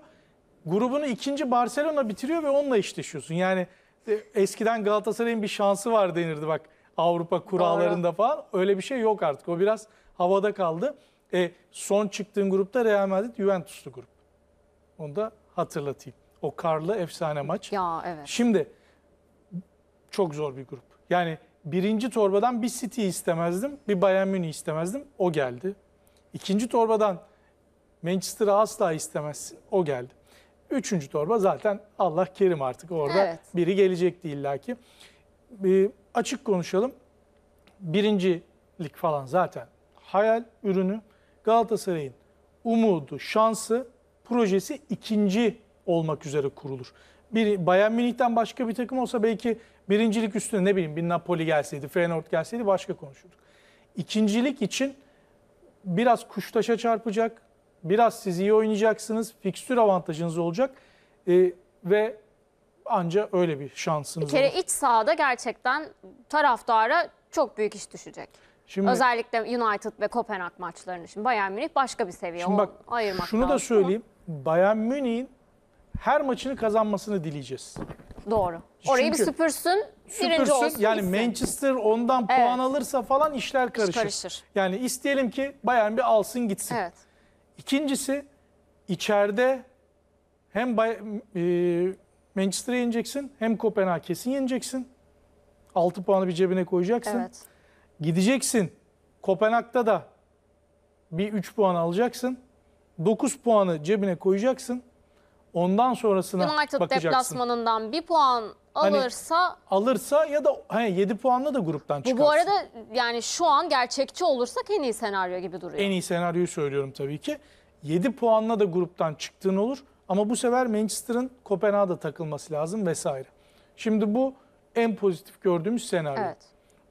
Grubunu ikinci Barcelona bitiriyor ve onunla eşleşiyorsun. Yani e, eskiden Galatasaray'ın bir şansı var denirdi bak Avrupa kurallarında falan. Öyle bir şey yok artık. O biraz havada kaldı. E, son çıktığın grupta Real Madrid Juventus'lu grup. Onu da hatırlatayım. O karlı efsane maç. Ya evet. Şimdi çok zor bir grup. Yani birinci torbadan bir City istemezdim, bir Bayern Münih istemezdim. O geldi. İkinci torbadan Manchester'ı asla istemezsin. O geldi. Üçüncü torba zaten Allah kerim artık orada evet. biri gelecekti illaki. Bir açık konuşalım. Birincilik falan zaten hayal ürünü. Galatasaray'ın umudu, şansı, projesi ikinci olmak üzere kurulur. Bir Bayern Münih'ten başka bir takım olsa belki Birincilik üstüne ne bileyim bir Napoli gelseydi, Feyenoord gelseydi başka konuşurduk. İkincilik için biraz kuştaşa çarpacak, biraz siz iyi oynayacaksınız, fikstür avantajınız olacak ee, ve anca öyle bir şansınız Bir kere olur. iç sahada gerçekten taraftara çok büyük iş düşecek. Şimdi, Özellikle United ve Kopenhag maçlarını şimdi Bayern Münih başka bir seviye. Şimdi bak, ayırmak şunu da söyleyeyim. Bayern Münih'in her maçını kazanmasını dileyeceğiz. Doğru. Orayı Çünkü bir süpürsün, birinci süpürsün olsun. yani gitsin. Manchester ondan Evet. puan alırsa falan işler karışır. karışır. Yani isteyelim ki Bayern bir alsın gitsin. Evet. İkincisi içeride hem Bay- e, Manchester'ı yeneceksin hem Kopenhag kesin yeneceksin. 6 puanı bir cebine koyacaksın. Evet. Gideceksin. Kopenhag'da da bir 3 puan alacaksın. 9 puanı cebine koyacaksın. Ondan sonrasına United bakacaksın. deplasmanından bir puan Hani alırsa alırsa ya da hani 7 puanla da gruptan bu çıkarsın. bu arada yani şu an gerçekçi olursak en iyi senaryo gibi duruyor. En iyi senaryoyu söylüyorum tabii ki. 7 puanla da gruptan çıktığın olur ama bu sefer Manchester'ın Kopenhag'da takılması lazım vesaire. Şimdi bu en pozitif gördüğümüz senaryo. Evet.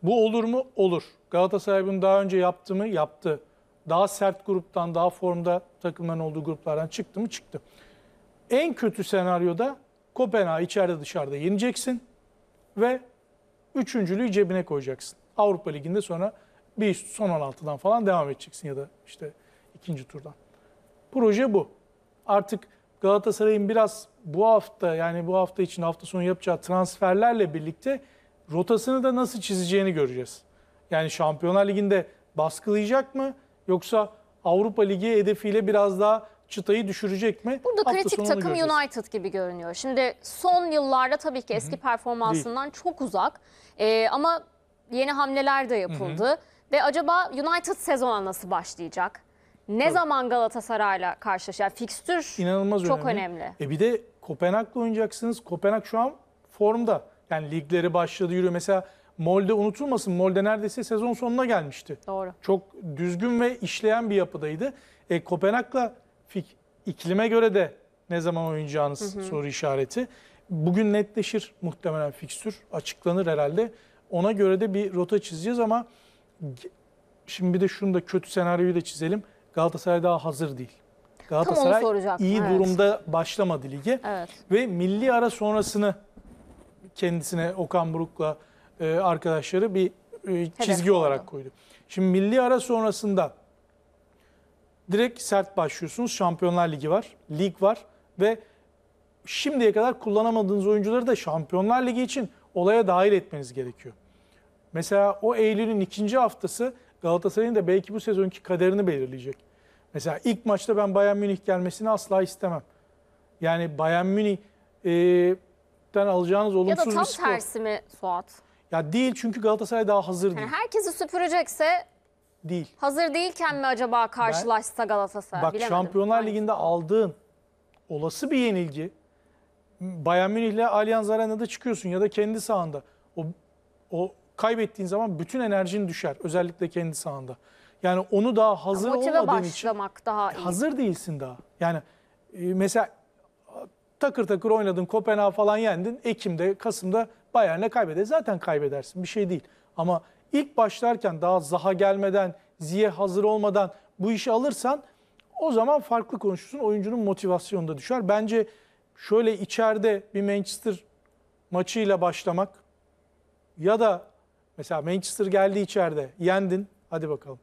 Bu olur mu? Olur. Galatasaray bunu daha önce yaptı mı? Yaptı. Daha sert gruptan, daha formda takımların olduğu gruplardan çıktı mı? Çıktı. En kötü senaryoda Kopenhag içeride dışarıda yeneceksin ve üçüncülüğü cebine koyacaksın. Avrupa Ligi'nde sonra bir son 16'dan falan devam edeceksin ya da işte ikinci turdan. Proje bu. Artık Galatasaray'ın biraz bu hafta yani bu hafta için hafta sonu yapacağı transferlerle birlikte rotasını da nasıl çizeceğini göreceğiz. Yani Şampiyonlar Ligi'nde baskılayacak mı yoksa Avrupa Ligi hedefiyle biraz daha çıtayı düşürecek mi? Burada Hafta kritik takım göreceğiz. United gibi görünüyor. Şimdi son yıllarda tabii ki eski Hı -hı. performansından Değil. çok uzak ee, ama yeni hamleler de yapıldı. Hı -hı. Ve acaba United sezonu nasıl başlayacak? Ne Tabii. zaman Galatasaray'la karşılaşacak? Yani fikstür İnanılmaz çok önemli. önemli. E bir de Kopenhag'la oynayacaksınız. Kopenhag şu an formda. Yani ligleri başladı yürüyor. Mesela Molde unutulmasın. Molde neredeyse sezon sonuna gelmişti. Doğru. Çok düzgün ve işleyen bir yapıdaydı. E, Kopenhag'la fik iklime göre de ne zaman oynayacağınız hı hı. soru işareti. Bugün netleşir muhtemelen fikstür. Açıklanır herhalde. Ona göre de bir rota çizeceğiz ama şimdi bir de şunu da kötü senaryoyu da çizelim. Galatasaray daha hazır değil. Galatasaray iyi evet. durumda başlamadı lige. Evet. Ve milli ara sonrasını kendisine Okan Buruk'la e, arkadaşları bir e, çizgi Hedef olarak oldu. koydu. Şimdi milli ara sonrasında direkt sert başlıyorsunuz. Şampiyonlar Ligi var, lig var ve şimdiye kadar kullanamadığınız oyuncuları da Şampiyonlar Ligi için olaya dahil etmeniz gerekiyor. Mesela o Eylül'ün ikinci haftası Galatasaray'ın da belki bu sezonki kaderini belirleyecek. Mesela ilk maçta ben Bayern Münih gelmesini asla istemem. Yani Bayern Münih'ten e, alacağınız olumsuz bir Ya da tam tersi mi Suat? Ya değil çünkü Galatasaray daha hazır yani Herkesi süpürecekse değil. Hazır değilken mi acaba karşılaşsa Galatasaray? Bak Bilemedim. Şampiyonlar Ligi'nde aldığın olası bir yenilgi Bayern Münih'le Allianz Arena'da çıkıyorsun ya da kendi sahanda. O, o kaybettiğin zaman bütün enerjin düşer. Özellikle kendi sahanda. Yani onu daha hazır Motive olmadığın için daha iyi. hazır değilsin daha. Yani e, mesela takır takır oynadın, Kopenhag falan yendin. Ekim'de, Kasım'da Bayern'le kaybeder. Zaten kaybedersin. Bir şey değil. Ama ilk başlarken daha zaha gelmeden, ziye hazır olmadan bu işi alırsan o zaman farklı konuşursun. Oyuncunun motivasyonu da düşer. Bence şöyle içeride bir Manchester maçıyla başlamak ya da mesela Manchester geldi içeride yendin hadi bakalım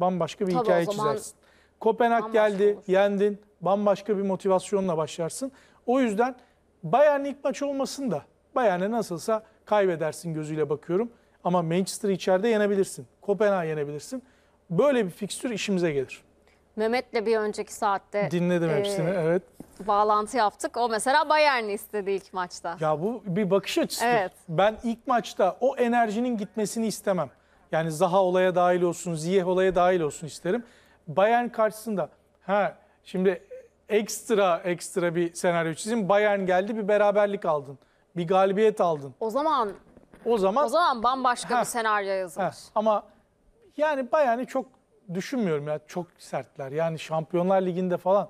bambaşka bir Tabii hikaye çizersin. Kopenhag geldi olur. yendin bambaşka bir motivasyonla başlarsın. O yüzden Bayern ilk maç olmasın da Bayern'e nasılsa kaybedersin gözüyle bakıyorum. Ama Manchester içeride yenebilirsin. Kopenhag yenebilirsin. Böyle bir fikstür işimize gelir. Mehmet'le bir önceki saatte dinledim e, hepsini. E, evet. Bağlantı yaptık. O mesela Bayern'i istedi ilk maçta. Ya bu bir bakış açısı. Evet. Ben ilk maçta o enerjinin gitmesini istemem. Yani Zaha olaya dahil olsun, Ziyeh olaya dahil olsun isterim. Bayern karşısında ha şimdi ekstra ekstra bir senaryo çizin. Bayern geldi bir beraberlik aldın. Bir galibiyet aldın. O zaman o zaman O zaman bambaşka Ha. bir senaryo yazılır. Ha, ama yani Bayern'i hani çok düşünmüyorum ya. Çok sertler. Yani Şampiyonlar Ligi'nde falan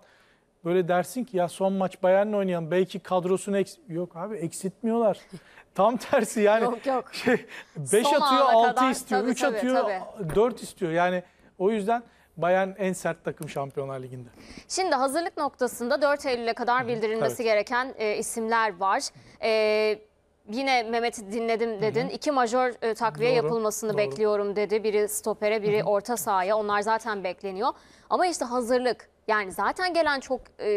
böyle dersin ki ya son maç Bayern'le oynayalım. Belki kadrosunu eks yok abi eksiltmiyorlar. Tam tersi yani. Yok, Şey, atıyor, ana 6 istiyor, Tabii, 3 atıyor, tabii. 4 istiyor. Yani o yüzden Bayern en sert takım Şampiyonlar Ligi'nde. Şimdi hazırlık noktasında 4 Eylül'e kadar bildirilmesi evet. gereken e, isimler var. E, yine Mehmet dinledim dedin. Hı hı. İki majör e, takviye Doğru. yapılmasını Doğru. bekliyorum dedi. Biri stopere, biri hı hı. orta sahaya. Onlar zaten bekleniyor. Ama işte hazırlık. Yani zaten gelen çok e,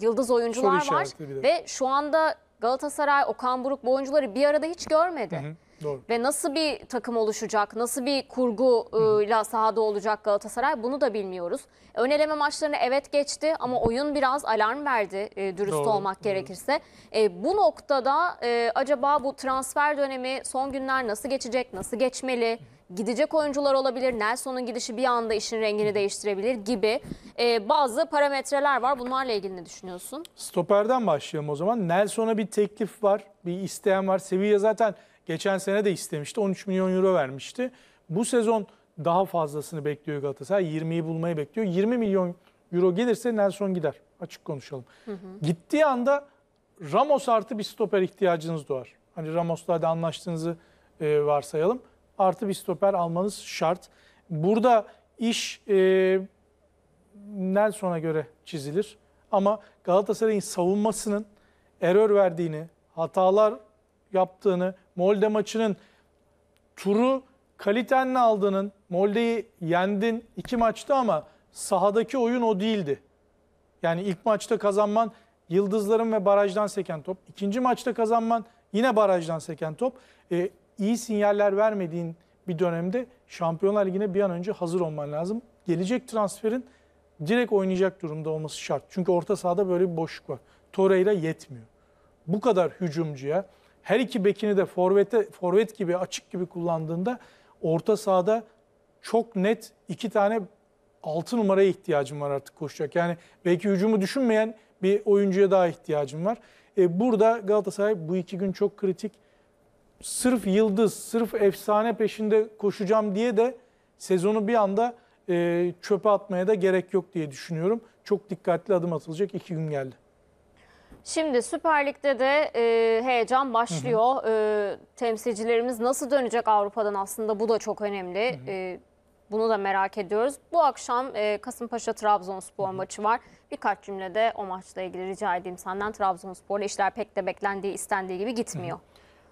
yıldız oyuncular var ve şu anda Galatasaray, Okan Buruk bu oyuncuları bir arada hiç görmedi. Hı hı. Doğru. Ve nasıl bir takım oluşacak, nasıl bir kurguyla sahada olacak Galatasaray bunu da bilmiyoruz. Ön eleme maçlarını evet geçti ama oyun biraz alarm verdi e, dürüst Doğru. olmak gerekirse. E, bu noktada e, acaba bu transfer dönemi son günler nasıl geçecek, nasıl geçmeli? Gidecek oyuncular olabilir, Nelson'un gidişi bir anda işin rengini değiştirebilir gibi e, bazı parametreler var. Bunlarla ilgili ne düşünüyorsun? Stoperden başlayalım o zaman. Nelson'a bir teklif var, bir isteyen var. Sevilla zaten Geçen sene de istemişti. 13 milyon euro vermişti. Bu sezon daha fazlasını bekliyor Galatasaray. 20'yi bulmayı bekliyor. 20 milyon euro gelirse Nelson gider. Açık konuşalım. Hı hı. Gittiği anda Ramos artı bir stoper ihtiyacınız doğar. Hani Ramos'la da anlaştığınızı e, varsayalım. Artı bir stoper almanız şart. Burada iş e, Nelson'a göre çizilir. Ama Galatasaray'ın savunmasının error verdiğini, hatalar yaptığını, Molde maçının turu kalitenle aldığının, Molde'yi yendin iki maçta ama sahadaki oyun o değildi. Yani ilk maçta kazanman yıldızların ve barajdan seken top. ikinci maçta kazanman yine barajdan seken top. E, iyi sinyaller vermediğin bir dönemde Şampiyonlar Ligi'ne bir an önce hazır olman lazım. Gelecek transferin direkt oynayacak durumda olması şart. Çünkü orta sahada böyle bir boşluk var. Torreira yetmiyor. Bu kadar hücumcuya, her iki bekini de forvete forvet gibi açık gibi kullandığında orta sahada çok net iki tane altı numaraya ihtiyacım var artık koşacak. Yani belki hücumu düşünmeyen bir oyuncuya daha ihtiyacım var. E, burada Galatasaray bu iki gün çok kritik. Sırf yıldız, sırf efsane peşinde koşacağım diye de sezonu bir anda e, çöpe atmaya da gerek yok diye düşünüyorum. Çok dikkatli adım atılacak iki gün geldi. Şimdi Süper Lig'de de e, heyecan başlıyor. Hı hı. E, temsilcilerimiz nasıl dönecek Avrupa'dan aslında bu da çok önemli. Hı hı. E, bunu da merak ediyoruz. Bu akşam e, Kasımpaşa-Trabzonspor maçı var. Birkaç cümlede o maçla ilgili rica edeyim senden. Trabzonspor'la işler pek de beklendiği, istendiği gibi gitmiyor. Hı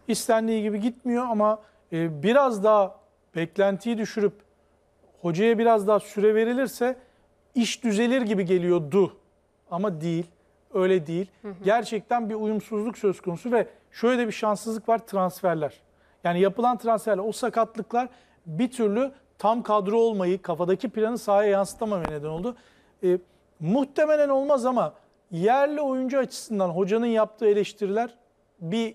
hı. İstendiği gibi gitmiyor ama e, biraz daha beklentiyi düşürüp hocaya biraz daha süre verilirse iş düzelir gibi geliyordu ama değil. Öyle değil. Hı hı. Gerçekten bir uyumsuzluk söz konusu ve şöyle de bir şanssızlık var transferler. Yani yapılan transferler, o sakatlıklar bir türlü tam kadro olmayı, kafadaki planı sahaya yansıtamamaya neden oldu. E, muhtemelen olmaz ama yerli oyuncu açısından hocanın yaptığı eleştiriler bir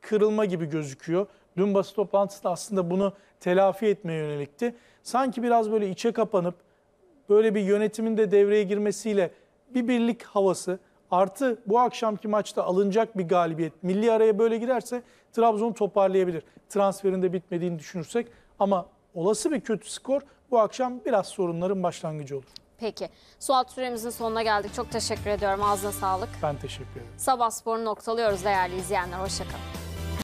kırılma gibi gözüküyor. Dün basın toplantısında aslında bunu telafi etmeye yönelikti. Sanki biraz böyle içe kapanıp böyle bir yönetimin de devreye girmesiyle bir birlik havası Artı bu akşamki maçta alınacak bir galibiyet. Milli araya böyle girerse Trabzon toparlayabilir. Transferinde bitmediğini düşünürsek ama olası bir kötü skor bu akşam biraz sorunların başlangıcı olur. Peki. Suat süremizin sonuna geldik. Çok teşekkür ediyorum. Ağzına sağlık. Ben teşekkür ederim. Sabah Spor'u noktalıyoruz değerli izleyenler. Hoşçakalın.